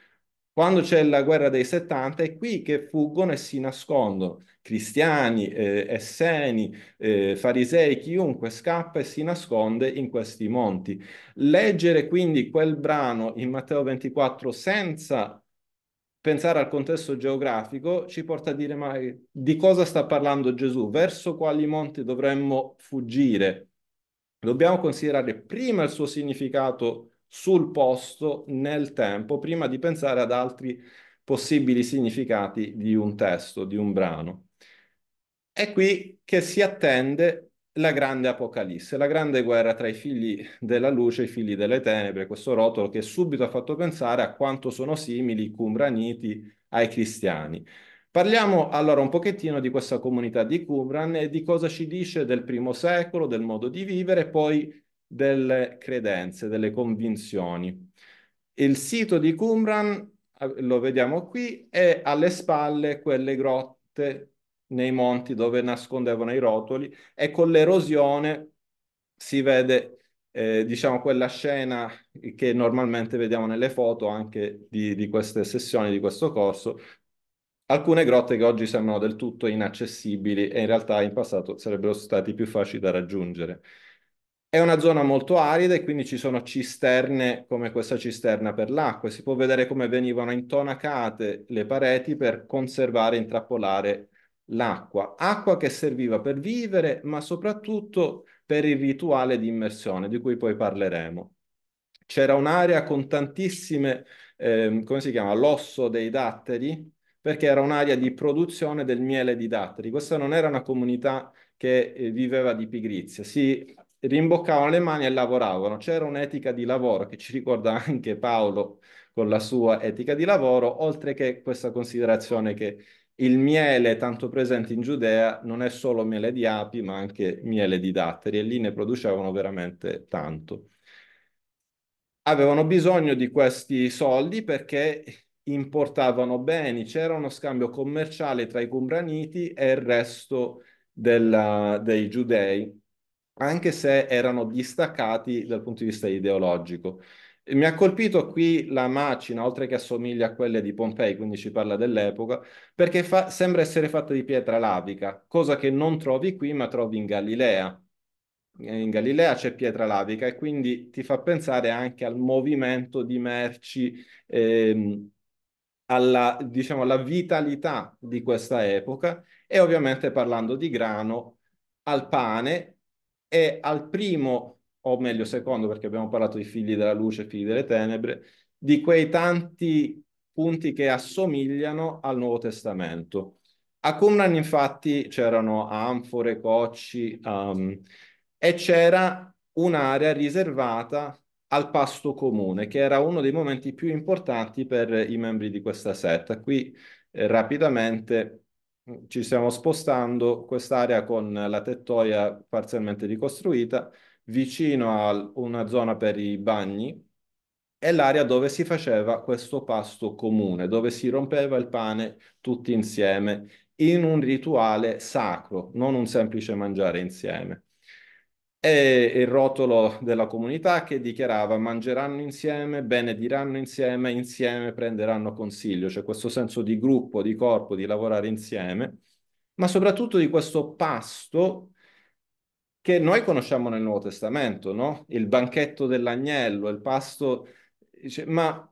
Quando c'è la guerra dei 70 è qui che fuggono e si nascondono. Cristiani, eh, esseni, eh, farisei, chiunque scappa e si nasconde in questi monti. Leggere quindi quel brano in Matteo 24 senza pensare al contesto geografico ci porta a dire ma di cosa sta parlando Gesù, verso quali monti dovremmo fuggire. Dobbiamo considerare prima il suo significato sul posto, nel tempo, prima di pensare ad altri possibili significati di un testo, di un brano. È qui che si attende la grande apocalisse, la grande guerra tra i figli della luce e i figli delle tenebre, questo rotolo che subito ha fatto pensare a quanto sono simili i cumraniti ai cristiani. Parliamo allora un pochettino di questa comunità di Qumran e di cosa ci dice del primo secolo, del modo di vivere e poi delle credenze, delle convinzioni. Il sito di Qumran, eh, lo vediamo qui, è alle spalle quelle grotte nei monti dove nascondevano i rotoli e con l'erosione si vede eh, diciamo quella scena che normalmente vediamo nelle foto anche di, di, queste sessioni, di questo corso, alcune grotte che oggi sembrano del tutto inaccessibili e in realtà in passato sarebbero stati più facili da raggiungere. È una zona molto arida e quindi ci sono cisterne come questa cisterna per l'acqua. Si può vedere come venivano intonacate le pareti per conservare e intrappolare l'acqua, acqua che serviva per vivere, ma soprattutto per il rituale di immersione, di cui poi parleremo. C'era un'area con tantissime, eh, come si chiama, l'osso dei datteri, perché era un'area di produzione del miele di datteri. Questa non era una comunità che eh, viveva di pigrizia, si rimboccavano le mani e lavoravano. C'era un'etica di lavoro che ci ricorda anche Paolo con la sua etica di lavoro, oltre che questa considerazione che il miele tanto presente in Giudea non è solo miele di api, ma anche miele di datteri, e lì ne producevano veramente tanto. Avevano bisogno di questi soldi perché importavano beni, c'era uno scambio commerciale tra i Cumbraniti e il resto della, dei giudei, anche se erano distaccati dal punto di vista ideologico. Mi ha colpito qui la macina, oltre che assomiglia a quelle di Pompei, quindi ci parla dell'epoca, perché fa, sembra essere fatta di pietra lavica, cosa che non trovi qui ma trovi in Galilea. In Galilea c'è pietra lavica e quindi ti fa pensare anche al movimento di merci, ehm, alla, diciamo, alla vitalità di questa epoca e ovviamente parlando di grano, al pane e al primo o meglio secondo perché abbiamo parlato di figli della luce, figli delle tenebre, di quei tanti punti che assomigliano al Nuovo Testamento. A Qumran infatti c'erano anfore, cocci um, e c'era un'area riservata al pasto comune, che era uno dei momenti più importanti per i membri di questa setta. Qui eh, rapidamente mm, ci stiamo spostando quest'area con la tettoia parzialmente ricostruita vicino a una zona per i bagni è l'area dove si faceva questo pasto comune, dove si rompeva il pane tutti insieme in un rituale sacro, non un semplice mangiare insieme. E il rotolo della comunità che dichiarava mangeranno insieme, benediranno insieme, insieme prenderanno consiglio, cioè questo senso di gruppo, di corpo, di lavorare insieme, ma soprattutto di questo pasto che noi conosciamo nel Nuovo Testamento, no? Il banchetto dell'agnello, il pasto, dice, ma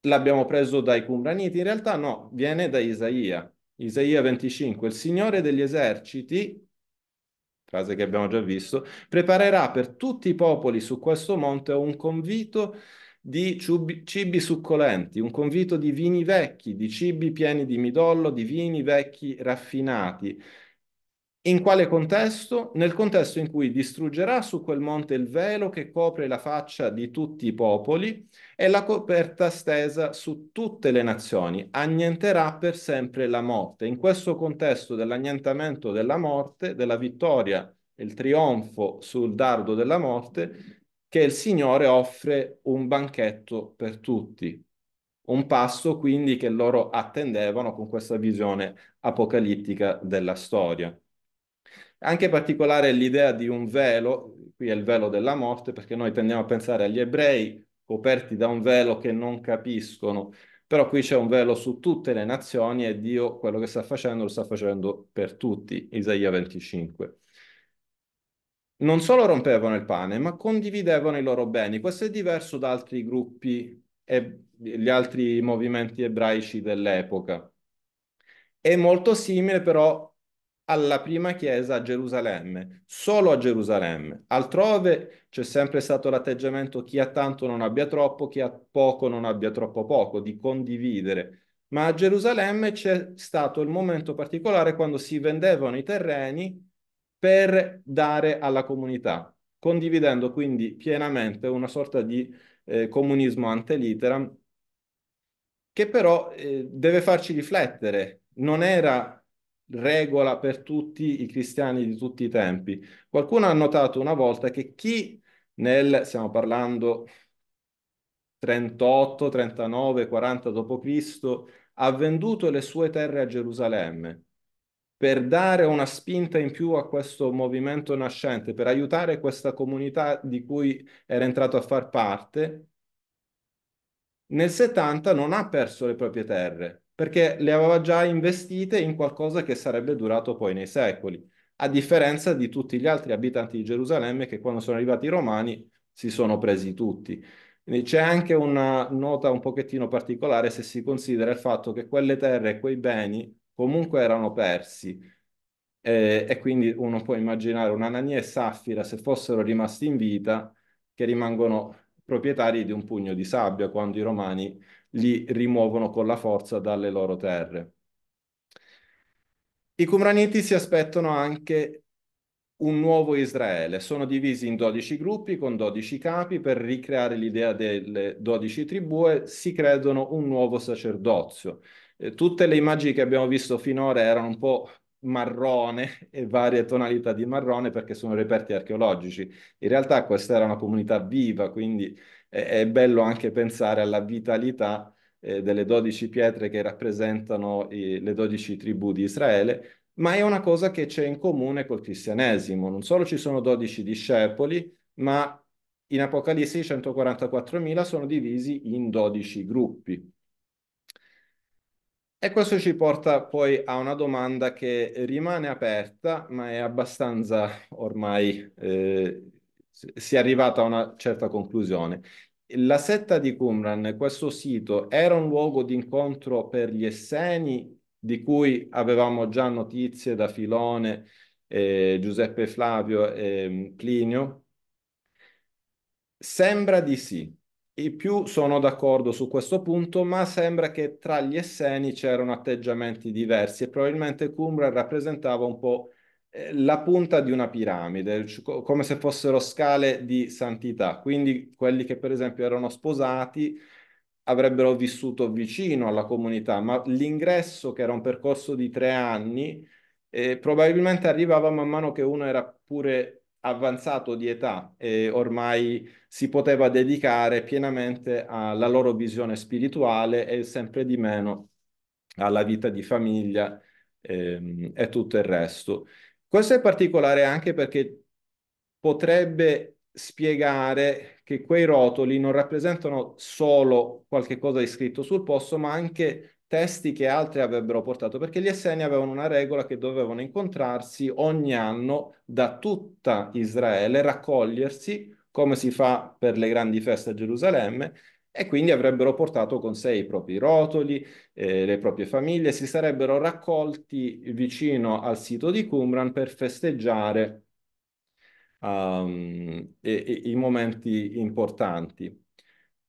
l'abbiamo preso dai Cumraniti? In realtà no, viene da Isaia. Isaia 25, il Signore degli eserciti, frase che abbiamo già visto, preparerà per tutti i popoli su questo monte un convito di cibi, cibi succolenti, un convito di vini vecchi, di cibi pieni di midollo, di vini vecchi raffinati in quale contesto? Nel contesto in cui distruggerà su quel monte il velo che copre la faccia di tutti i popoli e la coperta stesa su tutte le nazioni, annienterà per sempre la morte. In questo contesto dell'annientamento della morte, della vittoria, il trionfo sul dardo della morte, che il Signore offre un banchetto per tutti, un passo quindi che loro attendevano con questa visione apocalittica della storia. Anche particolare l'idea di un velo, qui è il velo della morte, perché noi tendiamo a pensare agli ebrei coperti da un velo che non capiscono, però qui c'è un velo su tutte le nazioni e Dio quello che sta facendo lo sta facendo per tutti, Isaia 25. Non solo rompevano il pane, ma condividevano i loro beni. Questo è diverso da altri gruppi e gli altri movimenti ebraici dell'epoca. È molto simile però alla prima chiesa a Gerusalemme, solo a Gerusalemme. Altrove c'è sempre stato l'atteggiamento chi ha tanto non abbia troppo, chi ha poco non abbia troppo poco, di condividere. Ma a Gerusalemme c'è stato il momento particolare quando si vendevano i terreni per dare alla comunità, condividendo quindi pienamente una sorta di eh, comunismo anteliteram che però eh, deve farci riflettere. Non era regola per tutti i cristiani di tutti i tempi. Qualcuno ha notato una volta che chi nel, stiamo parlando 38, 39, 40 d.C., ha venduto le sue terre a Gerusalemme per dare una spinta in più a questo movimento nascente, per aiutare questa comunità di cui era entrato a far parte, nel 70 non ha perso le proprie terre, perché le aveva già investite in qualcosa che sarebbe durato poi nei secoli, a differenza di tutti gli altri abitanti di Gerusalemme che quando sono arrivati i romani si sono presi tutti. Quindi c'è anche una nota un pochettino particolare se si considera il fatto che quelle terre e quei beni comunque erano persi. Eh, e quindi uno può immaginare un'Anania e Saffira, se fossero rimasti in vita, che rimangono proprietari di un pugno di sabbia quando i romani li rimuovono con la forza dalle loro terre. I Cumraniti si aspettano anche un nuovo Israele. Sono divisi in 12 gruppi con 12 capi per ricreare l'idea delle 12 tribù e eh, si credono un nuovo sacerdozio. Eh, tutte le immagini che abbiamo visto finora erano un po' marrone e varie tonalità di marrone perché sono reperti archeologici. In realtà questa era una comunità viva, quindi è bello anche pensare alla vitalità eh, delle 12 pietre che rappresentano i, le 12 tribù di Israele, ma è una cosa che c'è in comune col cristianesimo. Non solo ci sono 12 discepoli, ma in Apocalisse i 144.000 sono divisi in 12 gruppi. E questo ci porta poi a una domanda che rimane aperta, ma è abbastanza ormai eh, si è arrivata a una certa conclusione. La setta di Qumran, questo sito, era un luogo di incontro per gli esseni di cui avevamo già notizie da Filone, eh, Giuseppe Flavio e mm, Plinio? Sembra di sì. I più sono d'accordo su questo punto, ma sembra che tra gli esseni c'erano atteggiamenti diversi e probabilmente Cumbra rappresentava un po' Eh, la punta di una piramide, come se fossero scale di santità. Quindi quelli che per esempio erano sposati avrebbero vissuto vicino alla comunità, ma l'ingresso, che era un percorso di tre anni, eh, probabilmente arrivava man mano che uno era pure avanzato di età e ormai si poteva dedicare pienamente alla loro visione spirituale e sempre di meno alla vita di famiglia ehm, e tutto il resto. Questo è particolare anche perché potrebbe spiegare che quei rotoli non rappresentano solo qualche cosa di scritto sul posto, ma anche testi che altri avrebbero portato, perché gli Esseni avevano una regola che dovevano incontrarsi ogni anno da tutta Israele, raccogliersi, come si fa per le grandi feste a Gerusalemme, e quindi avrebbero portato con sé i propri rotoli, eh, le proprie famiglie, si sarebbero raccolti vicino al sito di Qumran per festeggiare um, e, e, i momenti importanti.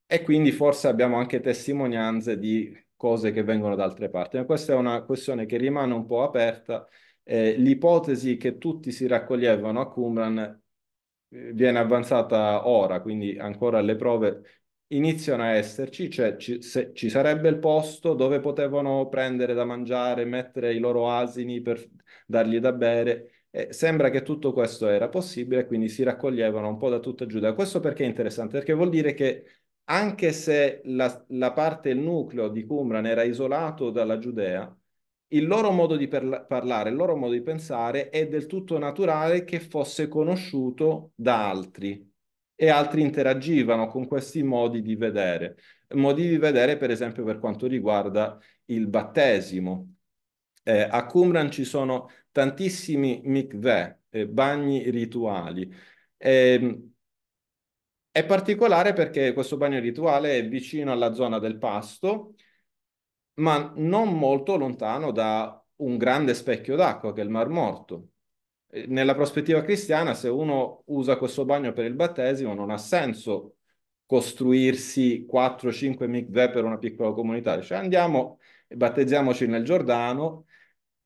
E quindi forse abbiamo anche testimonianze di cose che vengono da altre parti, ma questa è una questione che rimane un po' aperta. Eh, l'ipotesi che tutti si raccoglievano a Qumran eh, viene avanzata ora, quindi ancora le prove iniziano a esserci, cioè ci, se, ci, sarebbe il posto dove potevano prendere da mangiare, mettere i loro asini per dargli da bere. E sembra che tutto questo era possibile, quindi si raccoglievano un po' da tutta Giuda. Questo perché è interessante? Perché vuol dire che anche se la, la parte, il nucleo di Qumran era isolato dalla Giudea, il loro modo di perla- parlare, il loro modo di pensare è del tutto naturale che fosse conosciuto da altri, e altri interagivano con questi modi di vedere. Modi di vedere, per esempio, per quanto riguarda il battesimo. Eh, a Qumran ci sono tantissimi mikveh, eh, bagni rituali. Eh, è particolare perché questo bagno rituale è vicino alla zona del pasto, ma non molto lontano da un grande specchio d'acqua che è il Mar Morto. Eh, nella prospettiva cristiana, se uno usa questo bagno per il battesimo, non ha senso costruirsi 4-5 mikveh per una piccola comunità. Cioè andiamo e battezziamoci nel Giordano,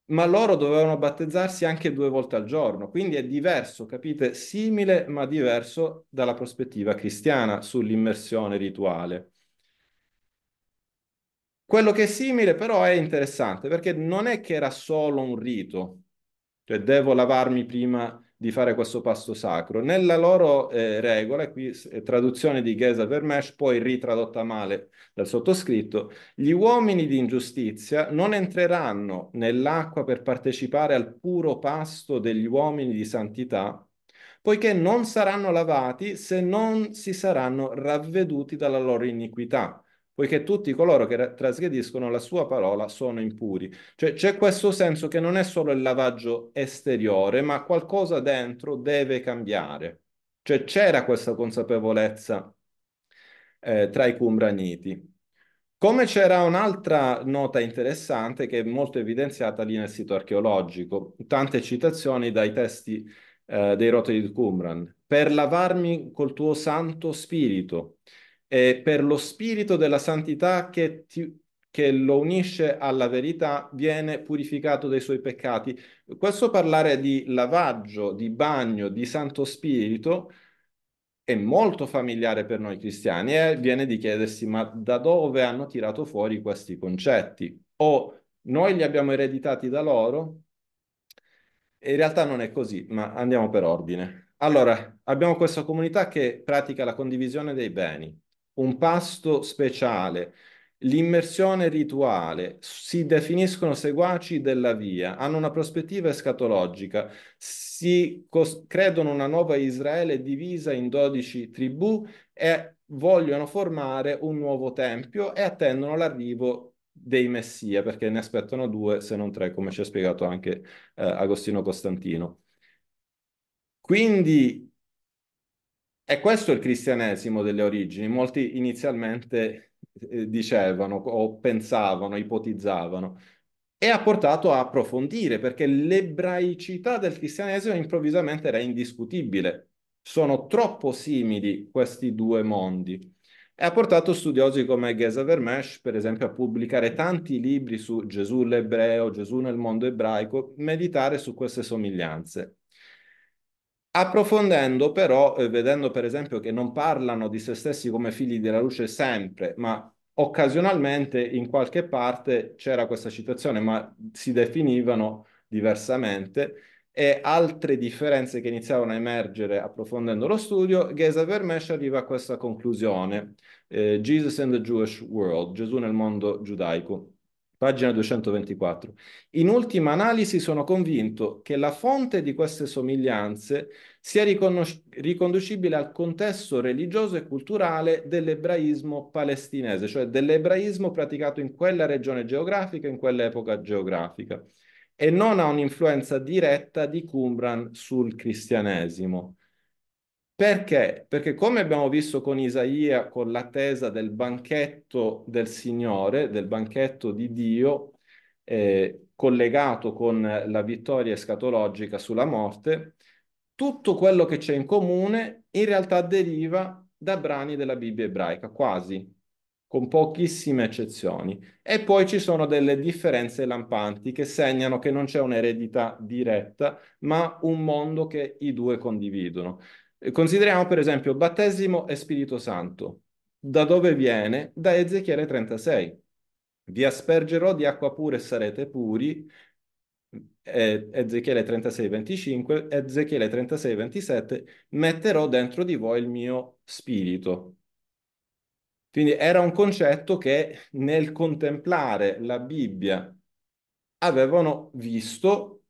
ma loro dovevano battezzarsi anche due volte al giorno. Quindi è diverso, capite? Simile ma diverso dalla prospettiva cristiana sull'immersione rituale. Quello che è simile però è interessante perché non è che era solo un rito, cioè devo lavarmi prima di fare questo pasto sacro. Nella loro eh, regola, qui eh, traduzione di Gesa Vermesh, poi ritradotta male dal sottoscritto, gli uomini di ingiustizia non entreranno nell'acqua per partecipare al puro pasto degli uomini di santità, poiché non saranno lavati se non si saranno ravveduti dalla loro iniquità poiché tutti coloro che trasgrediscono la sua parola sono impuri. Cioè c'è questo senso che non è solo il lavaggio esteriore, ma qualcosa dentro deve cambiare. Cioè c'era questa consapevolezza eh, tra i cumraniti. Come c'era un'altra nota interessante che è molto evidenziata lì nel sito archeologico, tante citazioni dai testi eh, dei rotoli di Qumran. Per lavarmi col tuo santo spirito, e per lo spirito della santità che, ti, che lo unisce alla verità, viene purificato dai suoi peccati. Questo parlare di lavaggio, di bagno, di Santo Spirito è molto familiare per noi cristiani e viene di chiedersi ma da dove hanno tirato fuori questi concetti? O noi li abbiamo ereditati da loro? In realtà non è così, ma andiamo per ordine. Allora, abbiamo questa comunità che pratica la condivisione dei beni, un pasto speciale, l'immersione rituale, si definiscono seguaci della via, hanno una prospettiva escatologica, si cos- credono una nuova Israele divisa in 12 tribù e vogliono formare un nuovo tempio e attendono l'arrivo dei Messia, perché ne aspettano due, se non tre, come ci ha spiegato anche eh, Agostino Costantino. Quindi e questo è il cristianesimo delle origini. Molti inizialmente eh, dicevano o pensavano, ipotizzavano e ha portato a approfondire perché l'ebraicità del cristianesimo improvvisamente era indiscutibile. Sono troppo simili questi due mondi e ha portato studiosi come Gesa Vermesh, per esempio, a pubblicare tanti libri su Gesù l'ebreo, Gesù nel mondo ebraico, meditare su queste somiglianze. Approfondendo però, eh, vedendo per esempio che non parlano di se stessi come figli della luce sempre, ma occasionalmente in qualche parte c'era questa citazione, ma si definivano diversamente e altre differenze che iniziavano a emergere approfondendo lo studio, Geza Vermesh arriva a questa conclusione, eh, Jesus and the Jewish World, Gesù nel mondo giudaico. Pagina 224. In ultima analisi sono convinto che la fonte di queste somiglianze sia riconducibile al contesto religioso e culturale dell'ebraismo palestinese, cioè dell'ebraismo praticato in quella regione geografica, in quell'epoca geografica, e non a un'influenza diretta di Qumran sul cristianesimo. Perché? Perché come abbiamo visto con Isaia, con l'attesa del banchetto del Signore, del banchetto di Dio, eh, collegato con la vittoria escatologica sulla morte, tutto quello che c'è in comune in realtà deriva da brani della Bibbia ebraica, quasi, con pochissime eccezioni. E poi ci sono delle differenze lampanti che segnano che non c'è un'eredità diretta, ma un mondo che i due condividono. Consideriamo per esempio battesimo e Spirito Santo. Da dove viene? Da Ezechiele 36. Vi aspergerò di acqua pura e sarete puri. Eh, Ezechiele 36, 25, Ezechiele 36, 27, metterò dentro di voi il mio spirito. Quindi era un concetto che nel contemplare la Bibbia avevano visto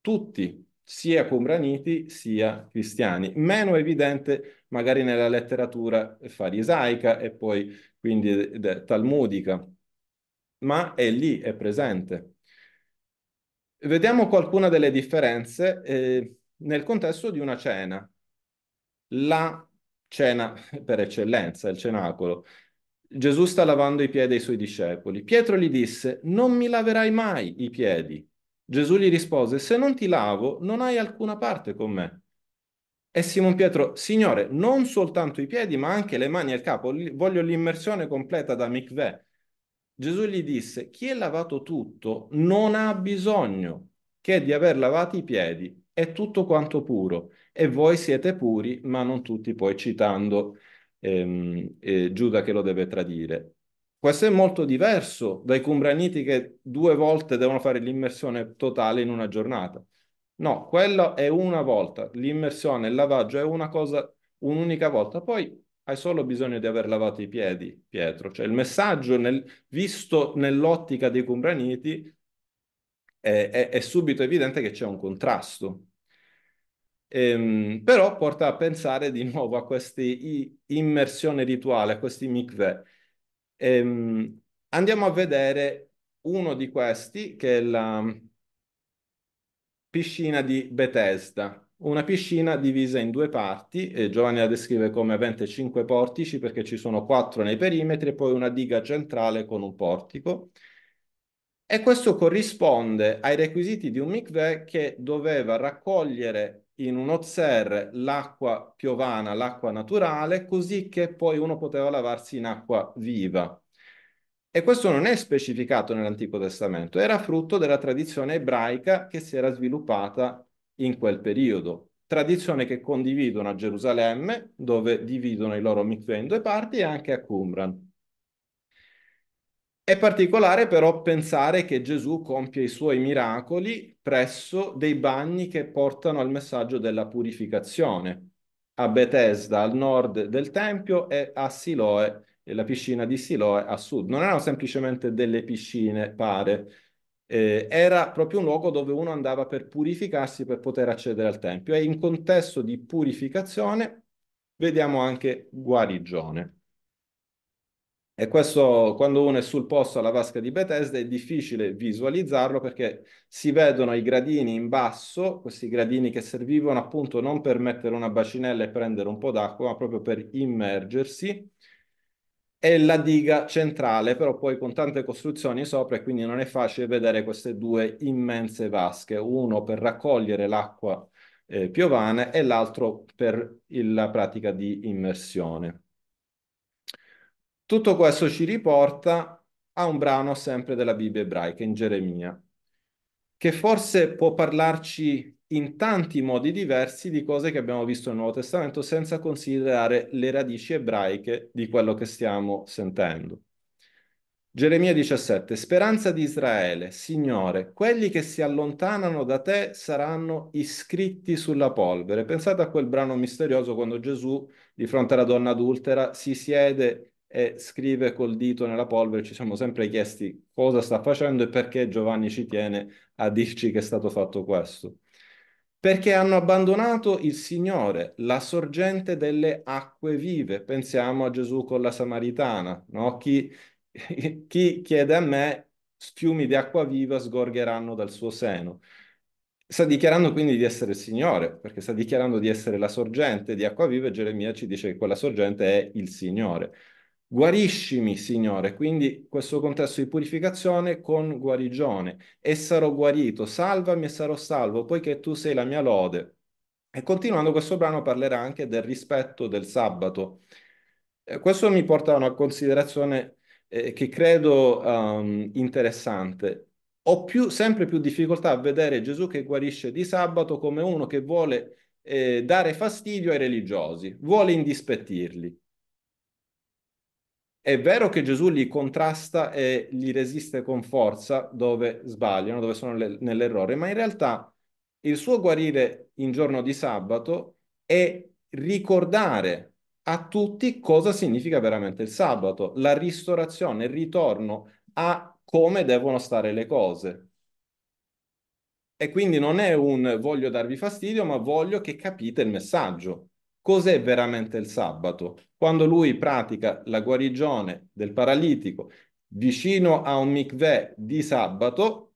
tutti, sia Cumraniti sia Cristiani. Meno evidente magari nella letteratura farisaica e poi quindi talmudica, ma è lì, è presente. Vediamo qualcuna delle differenze eh, nel contesto di una cena. La cena per eccellenza, il cenacolo. Gesù sta lavando i piedi ai suoi discepoli. Pietro gli disse, non mi laverai mai i piedi. Gesù gli rispose, se non ti lavo non hai alcuna parte con me. E Simon Pietro, Signore, non soltanto i piedi, ma anche le mani e il capo, voglio l'immersione completa da Mikveh. Gesù gli disse, chi è lavato tutto non ha bisogno che di aver lavato i piedi, è tutto quanto puro, e voi siete puri, ma non tutti, poi citando ehm, eh, Giuda che lo deve tradire. Questo è molto diverso dai cumbraniti che due volte devono fare l'immersione totale in una giornata. No, quello è una volta, l'immersione, il lavaggio è una cosa, un'unica volta. Poi hai solo bisogno di aver lavato i piedi, Pietro. Cioè il messaggio nel, visto nell'ottica dei cumbraniti è, è, è, subito evidente che c'è un contrasto. Ehm, però porta a pensare di nuovo a queste immersioni rituali, a questi mikveh Ehm, andiamo a vedere uno di questi che è la piscina di Bethesda. Una piscina divisa in due parti, eh, Giovanni la descrive come avente cinque portici perché ci sono quattro nei perimetri e poi una diga centrale con un portico. E questo corrisponde ai requisiti di un mikveh che doveva raccogliere in uno hot l'acqua piovana, l'acqua naturale, così che poi uno poteva lavarsi in acqua viva. E questo non è specificato nell'Antico Testamento, era frutto della tradizione ebraica che si era sviluppata in quel periodo. Tradizione che condividono a Gerusalemme, dove dividono i loro mikveh in due parti, e anche a Qumran. È particolare però pensare che Gesù compie i suoi miracoli presso dei bagni che portano al messaggio della purificazione, a Bethesda al nord del Tempio e a Siloe, e la piscina di Siloe a sud. Non erano semplicemente delle piscine, pare, eh, era proprio un luogo dove uno andava per purificarsi per poter accedere al Tempio e in contesto di purificazione vediamo anche guarigione. E questo, quando uno è sul posto alla vasca di Bethesda, è difficile visualizzarlo perché si vedono i gradini in basso, questi gradini che servivano appunto non per mettere una bacinella e prendere un po' d'acqua, ma proprio per immergersi, e la diga centrale, però poi con tante costruzioni sopra, e quindi non è facile vedere queste due immense vasche, uno per raccogliere l'acqua eh, piovane e l'altro per il, la pratica di immersione. Tutto questo ci riporta a un brano sempre della Bibbia ebraica, in Geremia, che forse può parlarci in tanti modi diversi di cose che abbiamo visto nel Nuovo Testamento senza considerare le radici ebraiche di quello che stiamo sentendo. Geremia 17, speranza di Israele, Signore, quelli che si allontanano da te saranno iscritti sulla polvere. Pensate a quel brano misterioso quando Gesù, di fronte alla donna adultera, si siede e scrive col dito nella polvere, ci siamo sempre chiesti cosa sta facendo e perché Giovanni ci tiene a dirci che è stato fatto questo. Perché hanno abbandonato il Signore, la sorgente delle acque vive. Pensiamo a Gesù con la Samaritana, no? chi, chi chiede a me fiumi di acqua viva sgorgeranno dal suo seno. Sta dichiarando quindi di essere il Signore, perché sta dichiarando di essere la sorgente di acqua viva e Geremia ci dice che quella sorgente è il Signore. Guariscimi, Signore, quindi questo contesto di purificazione con guarigione, e sarò guarito, salvami e sarò salvo, poiché tu sei la mia lode. E continuando questo brano parlerà anche del rispetto del sabato. Eh, questo mi porta a una considerazione eh, che credo um, interessante. Ho più, sempre più difficoltà a vedere Gesù che guarisce di sabato come uno che vuole eh, dare fastidio ai religiosi, vuole indispettirli. È vero che Gesù li contrasta e li resiste con forza dove sbagliano, dove sono le, nell'errore, ma in realtà il suo guarire in giorno di sabato è ricordare a tutti cosa significa veramente il sabato, la ristorazione, il ritorno a come devono stare le cose. E quindi non è un voglio darvi fastidio, ma voglio che capite il messaggio cos'è veramente il sabato. Quando lui pratica la guarigione del paralitico vicino a un mikveh di sabato,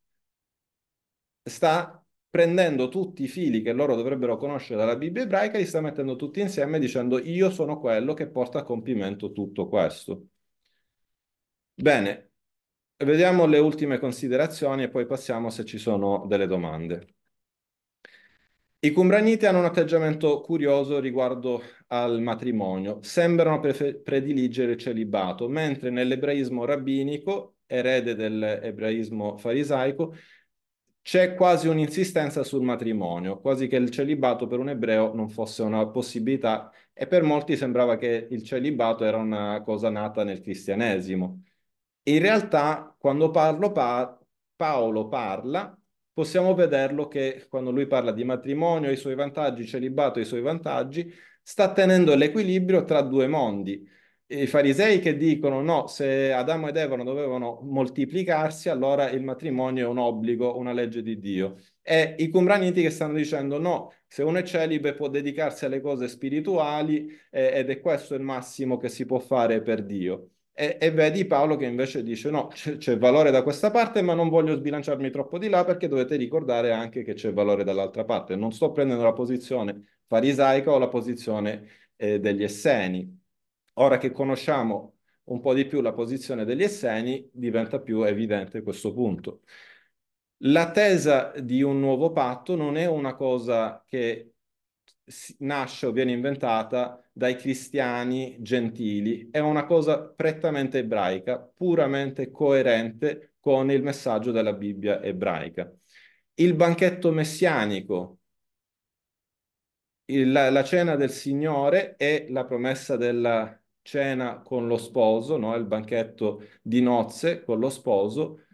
sta prendendo tutti i fili che loro dovrebbero conoscere dalla Bibbia ebraica, li sta mettendo tutti insieme dicendo io sono quello che porta a compimento tutto questo. Bene, vediamo le ultime considerazioni e poi passiamo se ci sono delle domande. I cumbraniti hanno un atteggiamento curioso riguardo al matrimonio, sembrano pre- prediligere il celibato, mentre nell'ebraismo rabbinico, erede dell'ebraismo farisaico, c'è quasi un'insistenza sul matrimonio, quasi che il celibato per un ebreo non fosse una possibilità e per molti sembrava che il celibato era una cosa nata nel cristianesimo. In realtà, quando parlo, pa- Paolo parla possiamo vederlo che quando lui parla di matrimonio, i suoi vantaggi, celibato, i suoi vantaggi, sta tenendo l'equilibrio tra due mondi. I farisei che dicono no, se Adamo ed Eva dovevano moltiplicarsi, allora il matrimonio è un obbligo, una legge di Dio. E i cumraniti che stanno dicendo no, se uno è celibe può dedicarsi alle cose spirituali eh, ed è questo il massimo che si può fare per Dio. E, e vedi Paolo che invece dice no, c- c'è valore da questa parte, ma non voglio sbilanciarmi troppo di là perché dovete ricordare anche che c'è valore dall'altra parte. Non sto prendendo la posizione farisaica o la posizione eh, degli esseni. Ora che conosciamo un po' di più la posizione degli esseni, diventa più evidente questo punto. L'attesa di un nuovo patto non è una cosa che nasce o viene inventata dai cristiani gentili. È una cosa prettamente ebraica, puramente coerente con il messaggio della Bibbia ebraica. Il banchetto messianico, il, la, la, cena del Signore e la promessa della cena con lo sposo, no? il banchetto di nozze con lo sposo,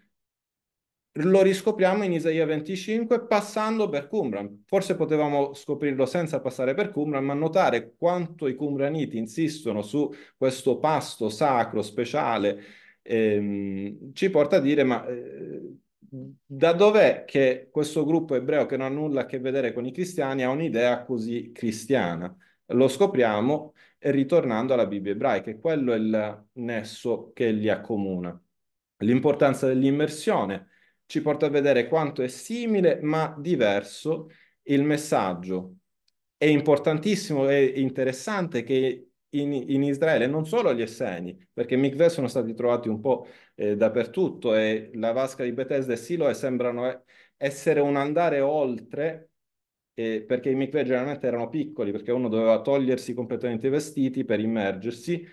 lo riscopriamo in Isaia 25 passando per Qumran. Forse potevamo scoprirlo senza passare per Qumran, ma notare quanto i Qumraniti insistono su questo pasto sacro, speciale, ehm, ci porta a dire ma... Eh, da dov'è che questo gruppo ebreo che non ha nulla a che vedere con i cristiani ha un'idea così cristiana? Lo scopriamo ritornando alla Bibbia ebraica e quello è il nesso che li accomuna. L'importanza dell'immersione, ci porta a vedere quanto è simile ma diverso il messaggio. È importantissimo e interessante che in, in, Israele non solo gli esseni, perché mikveh sono stati trovati un po' eh, dappertutto e la vasca di Bethesda e Siloe sembrano eh, essere un andare oltre eh, perché i mikveh generalmente erano piccoli, perché uno doveva togliersi completamente i vestiti per immergersi,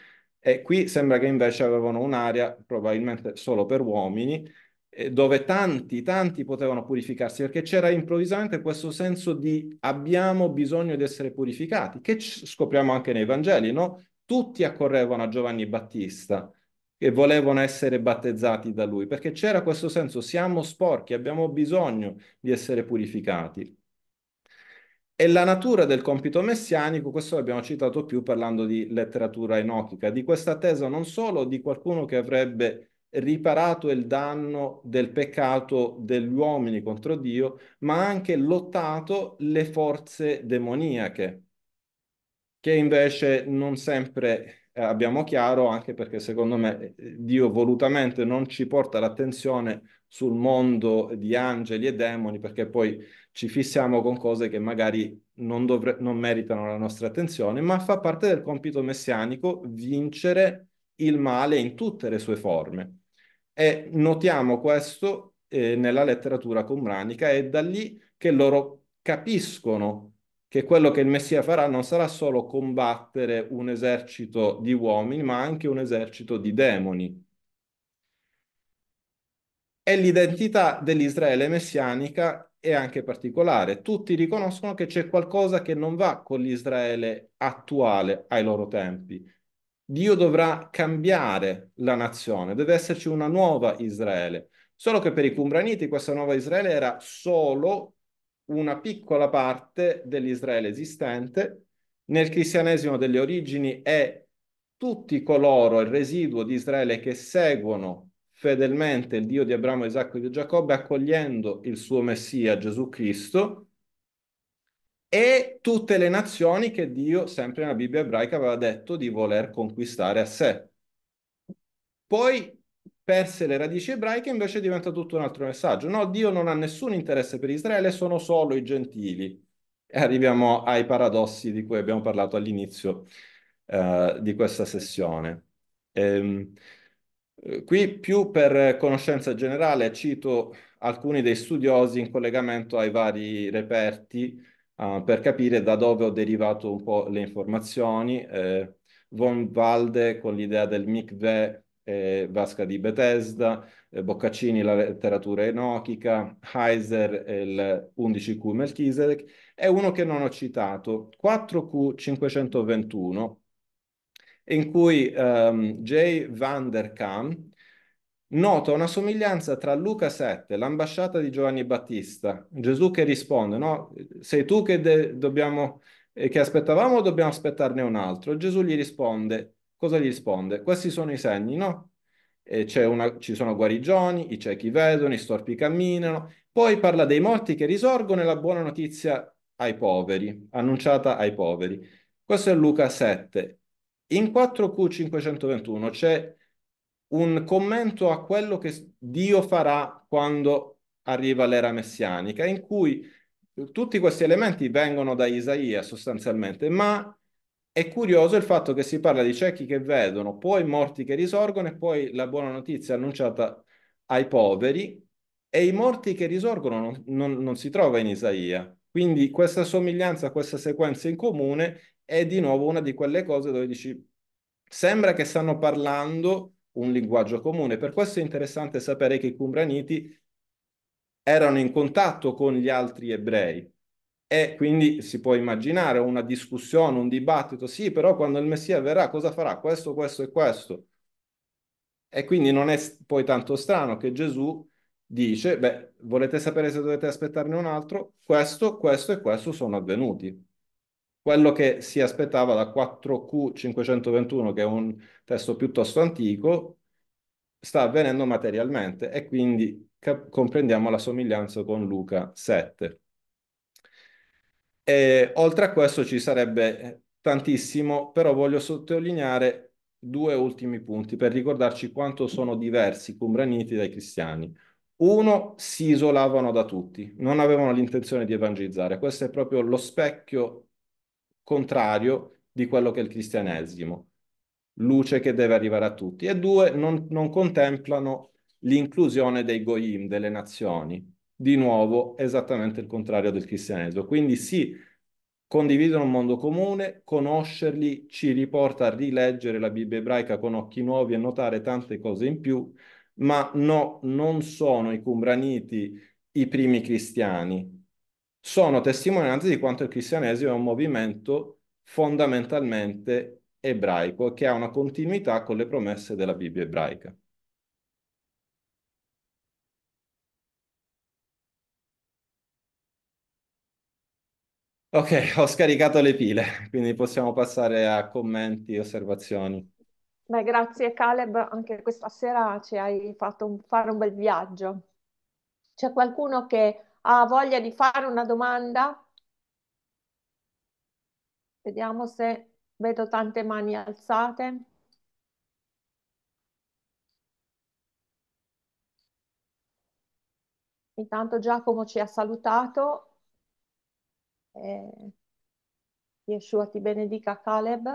e qui sembra che invece avevano un'area probabilmente solo per uomini, dove tanti, tanti potevano purificarsi, perché c'era improvvisamente questo senso di abbiamo bisogno di essere purificati, che scopriamo anche nei Vangeli, no? Tutti accorrevano a Giovanni Battista e volevano essere battezzati da lui, perché c'era questo senso, siamo sporchi, abbiamo bisogno di essere purificati. E la natura del compito messianico, questo l'abbiamo citato più parlando di letteratura enochica, di questa attesa non solo di qualcuno che avrebbe riparato il danno del peccato degli uomini contro Dio, ma anche lottato le forze demoniache, che invece non sempre eh, abbiamo chiaro, anche perché secondo me eh, Dio volutamente non ci porta l'attenzione sul mondo di angeli e demoni, perché poi ci fissiamo con cose che magari non, dovre- non meritano la nostra attenzione, ma fa parte del compito messianico vincere il male in tutte le sue forme. E notiamo questo eh, nella letteratura qumranica, è da lì che loro capiscono che quello che il Messia farà non sarà solo combattere un esercito di uomini, ma anche un esercito di demoni. E l'identità dell'Israele messianica è anche particolare. Tutti riconoscono che c'è qualcosa che non va con l'Israele attuale ai loro tempi. Dio dovrà cambiare la nazione, deve esserci una nuova Israele. Solo che per i Cumbraniti questa nuova Israele era solo una piccola parte dell'Israele esistente. Nel cristianesimo delle origini è tutti coloro, il residuo di Israele che seguono fedelmente il Dio di Abramo, Isacco e di Giacobbe, accogliendo il suo Messia Gesù Cristo, e tutte le nazioni che Dio, sempre nella Bibbia ebraica, aveva detto di voler conquistare a sé. Poi perse le radici ebraiche, invece diventa tutto un altro messaggio. No, Dio non ha nessun interesse per Israele, sono solo i gentili. E arriviamo ai paradossi di cui abbiamo parlato all'inizio uh, di questa sessione. Ehm, eh, qui più per conoscenza generale cito alcuni dei studiosi in collegamento ai vari reperti uh, per capire da dove ho derivato un po' le informazioni. Eh, Von Walde con l'idea del Mikve eh, Vasca di Bethesda, eh, Boccaccini la letteratura enochica, Heiser il 11Q Melchizedek, e uno che non ho citato, 4Q521, in cui um, J. van der Kam Nota una somiglianza tra Luca 7, l'ambasciata di Giovanni Battista, Gesù che risponde, no? Sei tu che, de- dobbiamo, eh, che aspettavamo o dobbiamo aspettarne un altro? Gesù gli risponde, cosa gli risponde? Questi sono i segni, no? Eh, una, ci sono guarigioni, i ciechi vedono, i storpi camminano. Poi parla dei morti che risorgono e la buona notizia ai poveri, annunciata ai poveri. Questo è Luca 7. In 4Q521 c'è un commento a quello che Dio farà quando arriva l'era messianica, in cui tutti questi elementi vengono da Isaia sostanzialmente, ma è curioso il fatto che si parla di ciechi che vedono, poi morti che risorgono e poi la buona notizia annunciata ai poveri e i morti che risorgono non, non, non si trova in Isaia. Quindi questa somiglianza, questa sequenza in comune è di nuovo una di quelle cose dove dici sembra che stanno parlando un linguaggio comune. Per questo è interessante sapere che i Cumraniti erano in contatto con gli altri ebrei e quindi si può immaginare una discussione, un dibattito, sì, però quando il Messia verrà cosa farà? Questo, questo e questo. E quindi non è poi tanto strano che Gesù dice, beh, volete sapere se dovete aspettarne un altro? Questo, questo e questo sono avvenuti quello che si aspettava da 4Q521, che è un testo piuttosto antico, sta avvenendo materialmente e quindi comprendiamo la somiglianza con Luca 7. E, oltre a questo ci sarebbe tantissimo, però voglio sottolineare due ultimi punti per ricordarci quanto sono diversi i cumraniti dai cristiani. Uno, si isolavano da tutti, non avevano l'intenzione di evangelizzare. Questo è proprio lo specchio contrario di quello che è il cristianesimo, luce che deve arrivare a tutti, e due, non, non contemplano l'inclusione dei goim, delle nazioni, di nuovo esattamente il contrario del cristianesimo. Quindi sì, condividono un mondo comune, conoscerli ci riporta a rileggere la Bibbia ebraica con occhi nuovi e notare tante cose in più, ma no, non sono i cumraniti i primi cristiani, sono testimonianze di quanto il cristianesimo è un movimento fondamentalmente ebraico che ha una continuità con le promesse della Bibbia ebraica. Ok, ho scaricato le pile, quindi possiamo passare a commenti, osservazioni. Beh, grazie Caleb, anche questa sera ci hai fatto un, fare un bel viaggio. C'è qualcuno che ha voglia di fare una domanda? Vediamo se vedo tante mani alzate. Intanto Giacomo ci ha salutato. Eh, Yeshua ti benedica Caleb,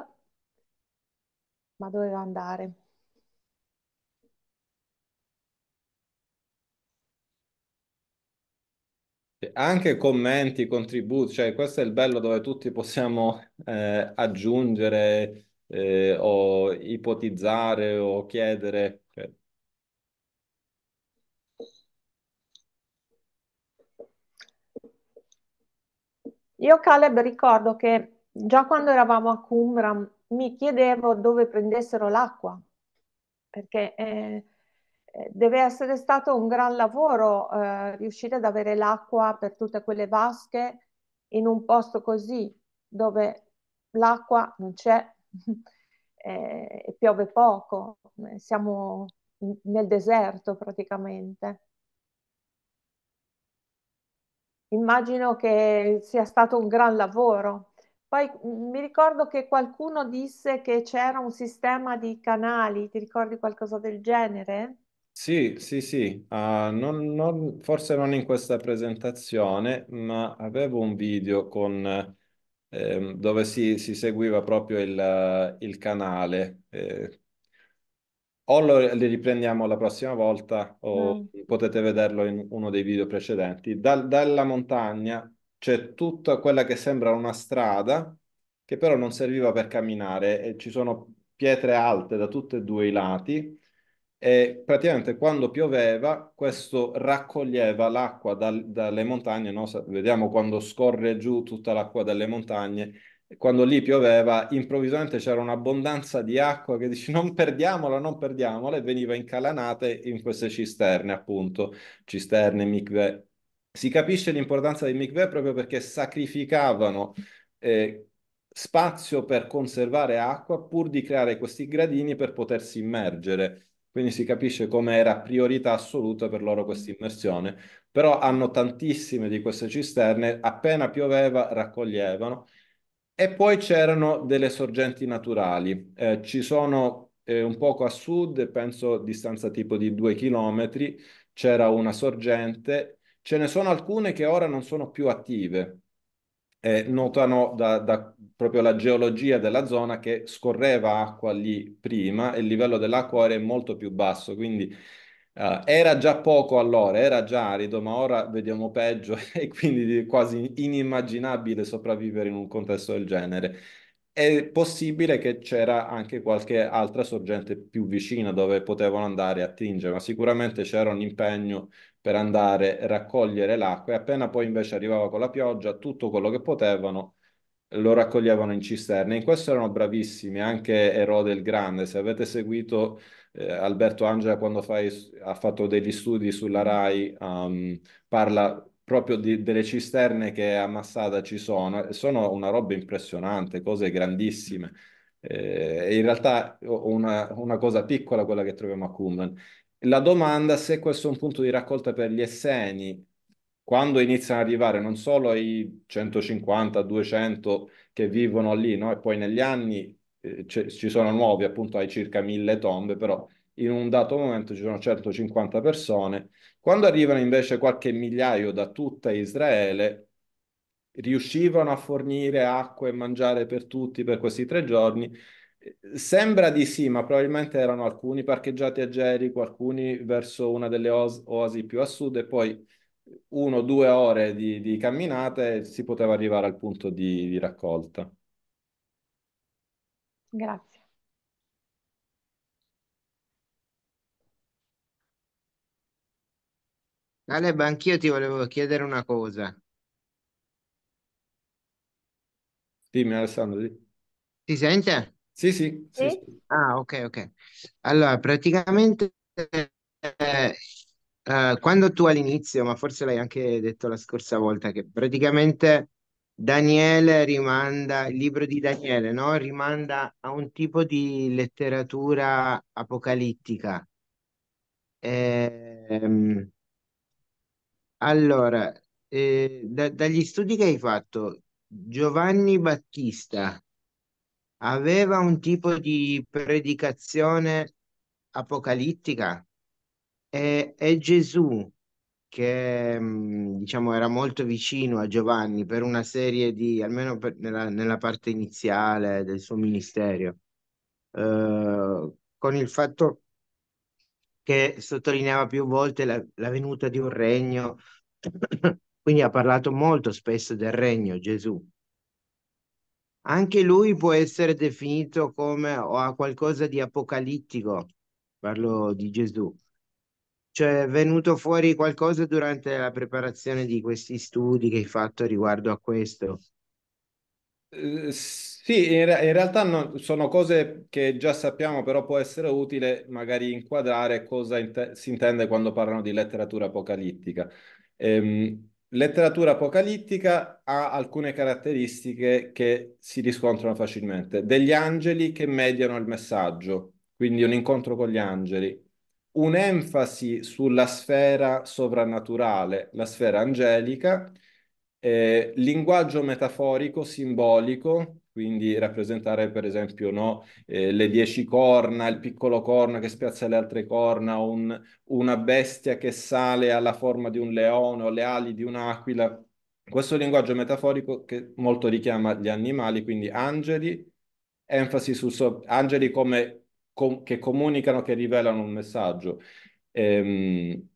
ma doveva andare. Anche commenti, contributi, cioè questo è il bello dove tutti possiamo eh, aggiungere eh, o ipotizzare o chiedere. Io Caleb ricordo che già quando eravamo a Cumbram mi chiedevo dove prendessero l'acqua, perché eh, eh, deve essere stato un gran lavoro eh, riuscire ad avere l'acqua per tutte quelle vasche in un posto così dove l'acqua non c'è eh, e piove poco, eh, siamo nel deserto praticamente. Immagino che sia stato un gran lavoro. Poi mm, mi ricordo che qualcuno disse che c'era un sistema di canali, ti ricordi qualcosa del genere? Sì, sì, sì, ah, non- non- forse non in questa presentazione, ma avevo un video con, ehm, dove si, si seguiva proprio il, il canale. eh, o lo, li riprendiamo la prossima volta o Mm. potete vederlo in uno dei video precedenti. Dal- dalla montagna c'è tutta quella che sembra una strada, che però non serviva per camminare e ci sono pietre alte da tutti e due i lati e praticamente quando pioveva questo raccoglieva l'acqua dal, dalle montagne, no? vediamo quando scorre giù tutta l'acqua dalle montagne, quando lì pioveva improvvisamente c'era un'abbondanza di acqua che dici non perdiamola, non perdiamola e veniva incalanata in queste cisterne appunto, cisterne, mikve. Si capisce l'importanza dei mikve proprio perché sacrificavano eh, spazio per conservare acqua pur di creare questi gradini per potersi immergere quindi si capisce come era priorità assoluta per loro questa immersione. Però hanno tantissime di queste cisterne, appena pioveva raccoglievano. E poi c'erano delle sorgenti naturali. Eh, ci sono eh, un poco a sud, penso distanza tipo di due chilometri, c'era una sorgente. Ce ne sono alcune che ora non sono più attive, eh, notano da, da, proprio la geologia della zona che scorreva acqua lì prima e il livello dell'acqua era molto più basso, quindi eh, era già poco allora, era già arido, ma ora vediamo peggio e quindi è quasi inimmaginabile sopravvivere in un contesto del genere. È possibile che c'era anche qualche altra sorgente più vicina dove potevano andare a attingere, ma sicuramente c'era un impegno per andare a raccogliere l'acqua e appena poi invece arrivava con la pioggia, tutto quello che potevano lo raccoglievano in cisterne. In questo erano bravissimi anche Erode il Grande. Se avete seguito eh, Alberto Angela quando fai, ha fatto degli studi sulla RAI, um, parla proprio di, delle cisterne che a Massada ci sono. Sono una roba impressionante, cose grandissime. Eh, in realtà una, una, cosa piccola quella che troviamo a Qumran. La domanda è se questo è un punto di raccolta per gli esseni, quando iniziano ad arrivare non solo i 150, 200 che vivono lì, no? e poi negli anni eh, ci sono nuovi, appunto hai circa 1000 tombe, però in un dato momento ci sono 150 persone. Quando arrivano invece qualche migliaio da tutta Israele, riuscivano a fornire acqua e mangiare per tutti per questi tre giorni, Sembra di sì, ma probabilmente erano alcuni parcheggiati a Gerico, alcuni verso una delle os- oasi più a sud e poi uno o due ore di, di camminate si poteva arrivare al punto di, di raccolta. Grazie. Aleba, anch'io ti volevo chiedere una cosa. Dimmi Alessandro, ti sente? Sì, sì, sì, Ah, ok, ok. Allora, praticamente eh, eh, quando tu all'inizio, ma forse l'hai anche detto la scorsa volta, che praticamente Daniele rimanda, il libro di Daniele, no? Rimanda a un tipo di letteratura apocalittica. Ehm, allora, eh, da, dagli studi che hai fatto, Giovanni Battista aveva un tipo di predicazione apocalittica e, e Gesù che mm, diciamo era molto vicino a Giovanni per una serie di, almeno per, nella, nella, parte iniziale del suo ministero, eh, con il fatto che sottolineava più volte la, la venuta di un regno, quindi ha parlato molto spesso del regno Gesù anche lui può essere definito come o ha qualcosa di apocalittico, parlo di Gesù. Cioè è venuto fuori qualcosa durante la preparazione di questi studi che hai fatto riguardo a questo? Eh, sì, in, re- in realtà no, sono cose che già sappiamo, però può essere utile magari inquadrare cosa in- si intende quando parlano di letteratura apocalittica. Ehm, letteratura apocalittica ha alcune caratteristiche che si riscontrano facilmente. Degli angeli che mediano il messaggio, quindi un incontro con gli angeli, un'enfasi sulla sfera sovrannaturale, la sfera angelica, eh, linguaggio metaforico, simbolico, quindi rappresentare per esempio no, eh, le dieci corna, il piccolo corno che spiazza le altre corna, un, una bestia che sale alla forma di un leone o le ali di un'aquila. Questo linguaggio metaforico che molto richiama gli animali, quindi angeli, enfasi su so- angeli come, com- che comunicano, che rivelano un messaggio. Ehm,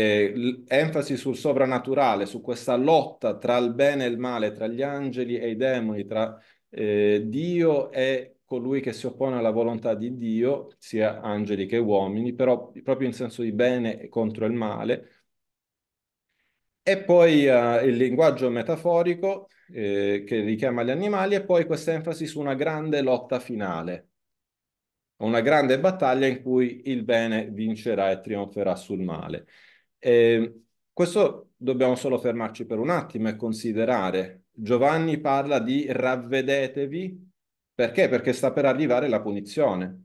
eh, enfasi sul soprannaturale, su questa lotta tra il bene e il male, tra gli angeli e i demoni, tra eh, Dio e colui che si oppone alla volontà di Dio, sia angeli che uomini, però proprio in senso di bene contro il male. E poi eh, il linguaggio metaforico eh, che richiama gli animali e poi questa enfasi su una grande lotta finale, una grande battaglia in cui il bene vincerà e trionferà sul male. E ehm, questo dobbiamo solo fermarci per un attimo e considerare. Giovanni parla di ravvedetevi perché? Perché sta per arrivare la punizione.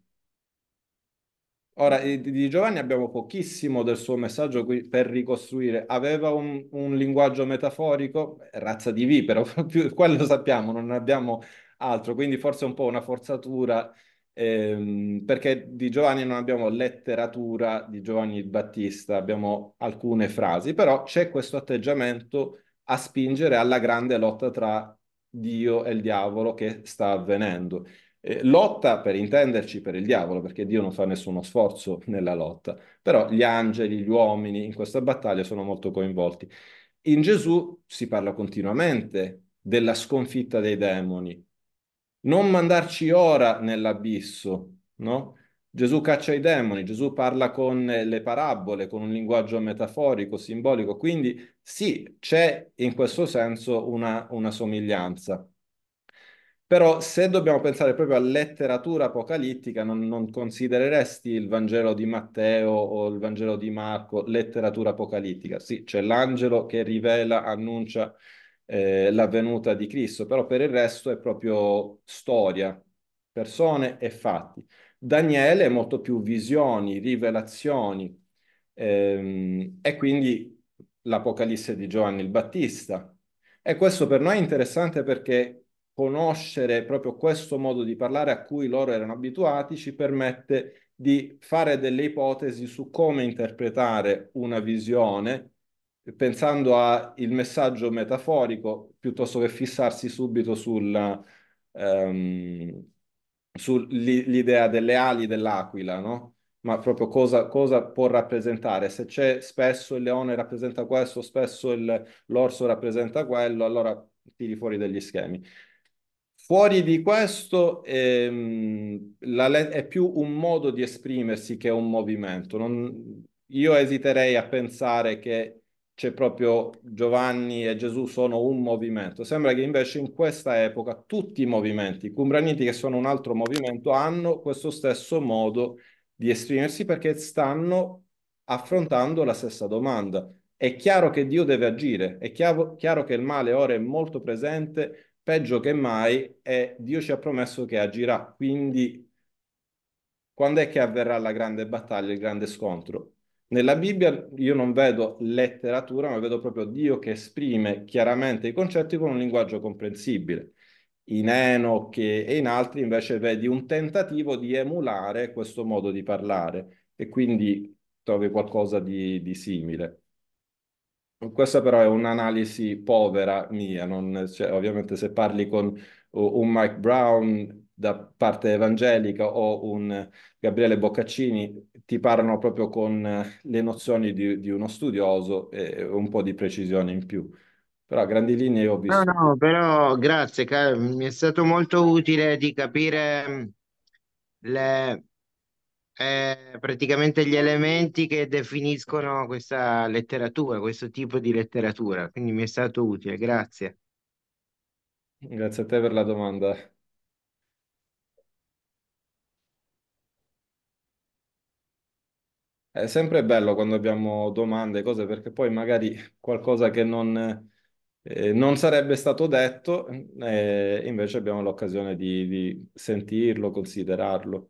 Ora, di Giovanni abbiamo pochissimo del suo messaggio qui per ricostruire. Aveva un, un linguaggio metaforico, razza di vipero, quello sappiamo, non abbiamo altro, quindi forse un po' una forzatura ehm, perché di Giovanni non abbiamo letteratura di Giovanni Battista, abbiamo alcune frasi, però c'è questo atteggiamento a spingere alla grande lotta tra Dio e il diavolo che sta avvenendo. lotta, per intenderci, per il diavolo, perché Dio non fa nessuno sforzo nella lotta, però gli angeli, gli uomini in questa battaglia sono molto coinvolti. In Gesù si parla continuamente della sconfitta dei demoni, non mandarci ora nell'abisso, no? Gesù caccia i demoni, Gesù parla con eh, le parabole, con un linguaggio metaforico, simbolico, quindi sì, c'è in questo senso una, una somiglianza. Però se dobbiamo pensare proprio a letteratura apocalittica, non, non, considereresti il Vangelo di Matteo o il Vangelo di Marco letteratura apocalittica. Sì, c'è l'angelo che rivela, annuncia eh, la venuta di Cristo, però per il resto è proprio storia, persone e fatti. Daniele è molto più visioni, rivelazioni ehm, e quindi l'Apocalisse di Giovanni il Battista. E questo per noi è interessante perché conoscere proprio questo modo di parlare a cui loro erano abituati ci permette di fare delle ipotesi su come interpretare una visione pensando al messaggio metaforico piuttosto che fissarsi subito sull'idea um, sul, ehm, delle ali dell'aquila, no? ma proprio cosa, cosa, può rappresentare. Se c'è spesso il leone rappresenta questo, spesso l'orso rappresenta quello, allora tiri fuori degli schemi. Fuori di questo ehm, è più un modo di esprimersi che un movimento. Non, io esiterei a pensare che c'è proprio Giovanni e Gesù sono un movimento. Sembra che invece in questa epoca tutti i movimenti, i Cumbraniti che sono un altro movimento, hanno questo stesso modo di esprimersi perché stanno affrontando la stessa domanda. È chiaro che Dio deve agire, è chiaro, chiaro che il male ora è molto presente, peggio che mai, e Dio ci ha promesso che agirà. Quindi, quando è che avverrà la grande battaglia, il grande scontro? Nella Bibbia io non vedo letteratura, ma vedo proprio Dio che esprime chiaramente i concetti con un linguaggio comprensibile. In Enoch e in altri invece vedi un tentativo di emulare questo modo di parlare e quindi trovi qualcosa di, di simile. Questa però è un'analisi povera mia, non, cioè, ovviamente se parli con un Mike Brown da parte evangelica o un Gabriele Boccaccini ti parlano proprio con eh, le nozioni di, di uno studioso e un po' di precisione in più. Però a grandi linee ho visto. No, no, però grazie, caro. mi è stato molto utile di capire le, eh, praticamente gli elementi che definiscono questa letteratura, questo tipo di letteratura. Quindi mi è stato utile, grazie. Grazie a te per la domanda. È sempre bello quando abbiamo domande, cose, perché poi magari qualcosa che non, eh, non sarebbe stato detto, eh, invece abbiamo l'occasione di, di sentirlo, considerarlo.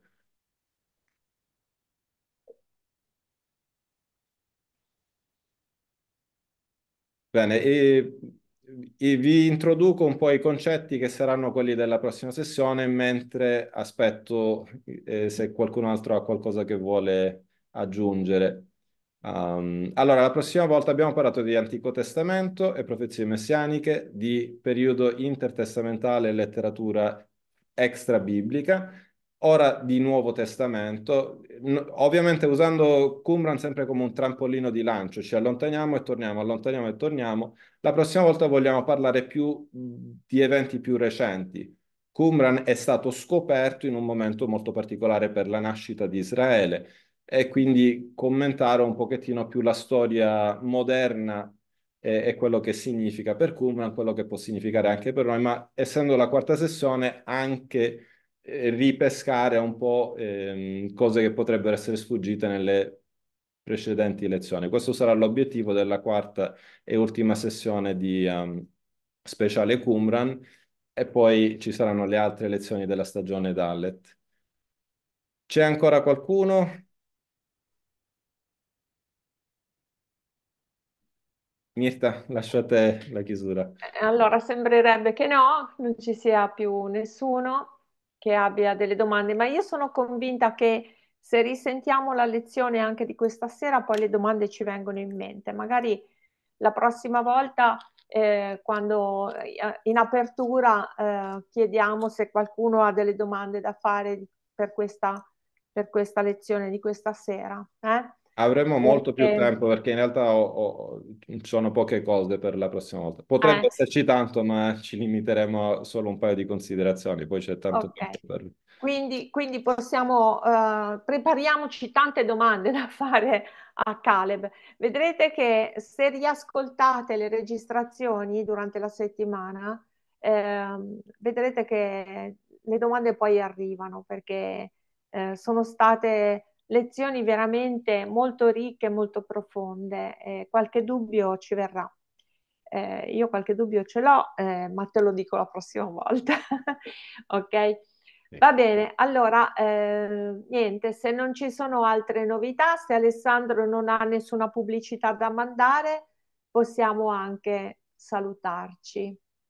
Bene, e, e vi introduco un po' i concetti che saranno quelli della prossima sessione, mentre aspetto eh, se qualcun altro ha qualcosa che vuole aggiungere. Um, allora, la prossima volta abbiamo parlato di Antico Testamento e profezie messianiche, di periodo intertestamentale e letteratura extra-biblica, ora di Nuovo Testamento, ovviamente usando Qumran sempre come un trampolino di lancio, ci allontaniamo e torniamo, allontaniamo e torniamo. La prossima volta vogliamo parlare più di eventi più recenti. Qumran è stato scoperto in un momento molto particolare per la nascita di Israele e quindi commentare un pochettino più la storia moderna e, e quello che significa per Kuhlman, quello che può significare anche per noi, ma essendo la quarta sessione anche eh, ripescare un po' ehm, cose che potrebbero essere sfuggite nelle precedenti lezioni. Questo sarà l'obiettivo della quarta e ultima sessione di um, speciale Qumran e poi ci saranno le altre lezioni della stagione Dallet. C'è ancora qualcuno? Mirta, lascio a te la chiusura. Eh, allora, sembrerebbe che no, non ci sia più nessuno che abbia delle domande, ma io sono convinta che se risentiamo la lezione anche di questa sera, poi le domande ci vengono in mente. Magari la prossima volta, eh, quando eh, in apertura eh, chiediamo se qualcuno ha delle domande da fare per questa, per questa lezione di questa sera. Eh? Avremo molto più eh. tempo perché in realtà ho, ho, sono poche cose per la prossima volta. Potrebbe ah, esserci tanto, ma ci limiteremo a solo un paio di considerazioni, poi c'è tanto okay. tempo per... Quindi, quindi possiamo, uh, prepariamoci tante domande da fare a Caleb. Vedrete che se riascoltate le registrazioni durante la settimana, eh, vedrete che le domande poi arrivano perché eh, sono state lezioni veramente molto ricche, molto profonde. Eh, qualche dubbio ci verrà. Eh, io qualche dubbio ce l'ho, eh, ma te lo dico la prossima volta. ok? Va bene, allora eh, niente, se non ci sono altre novità, se Alessandro non ha nessuna pubblicità da mandare, possiamo anche salutarci.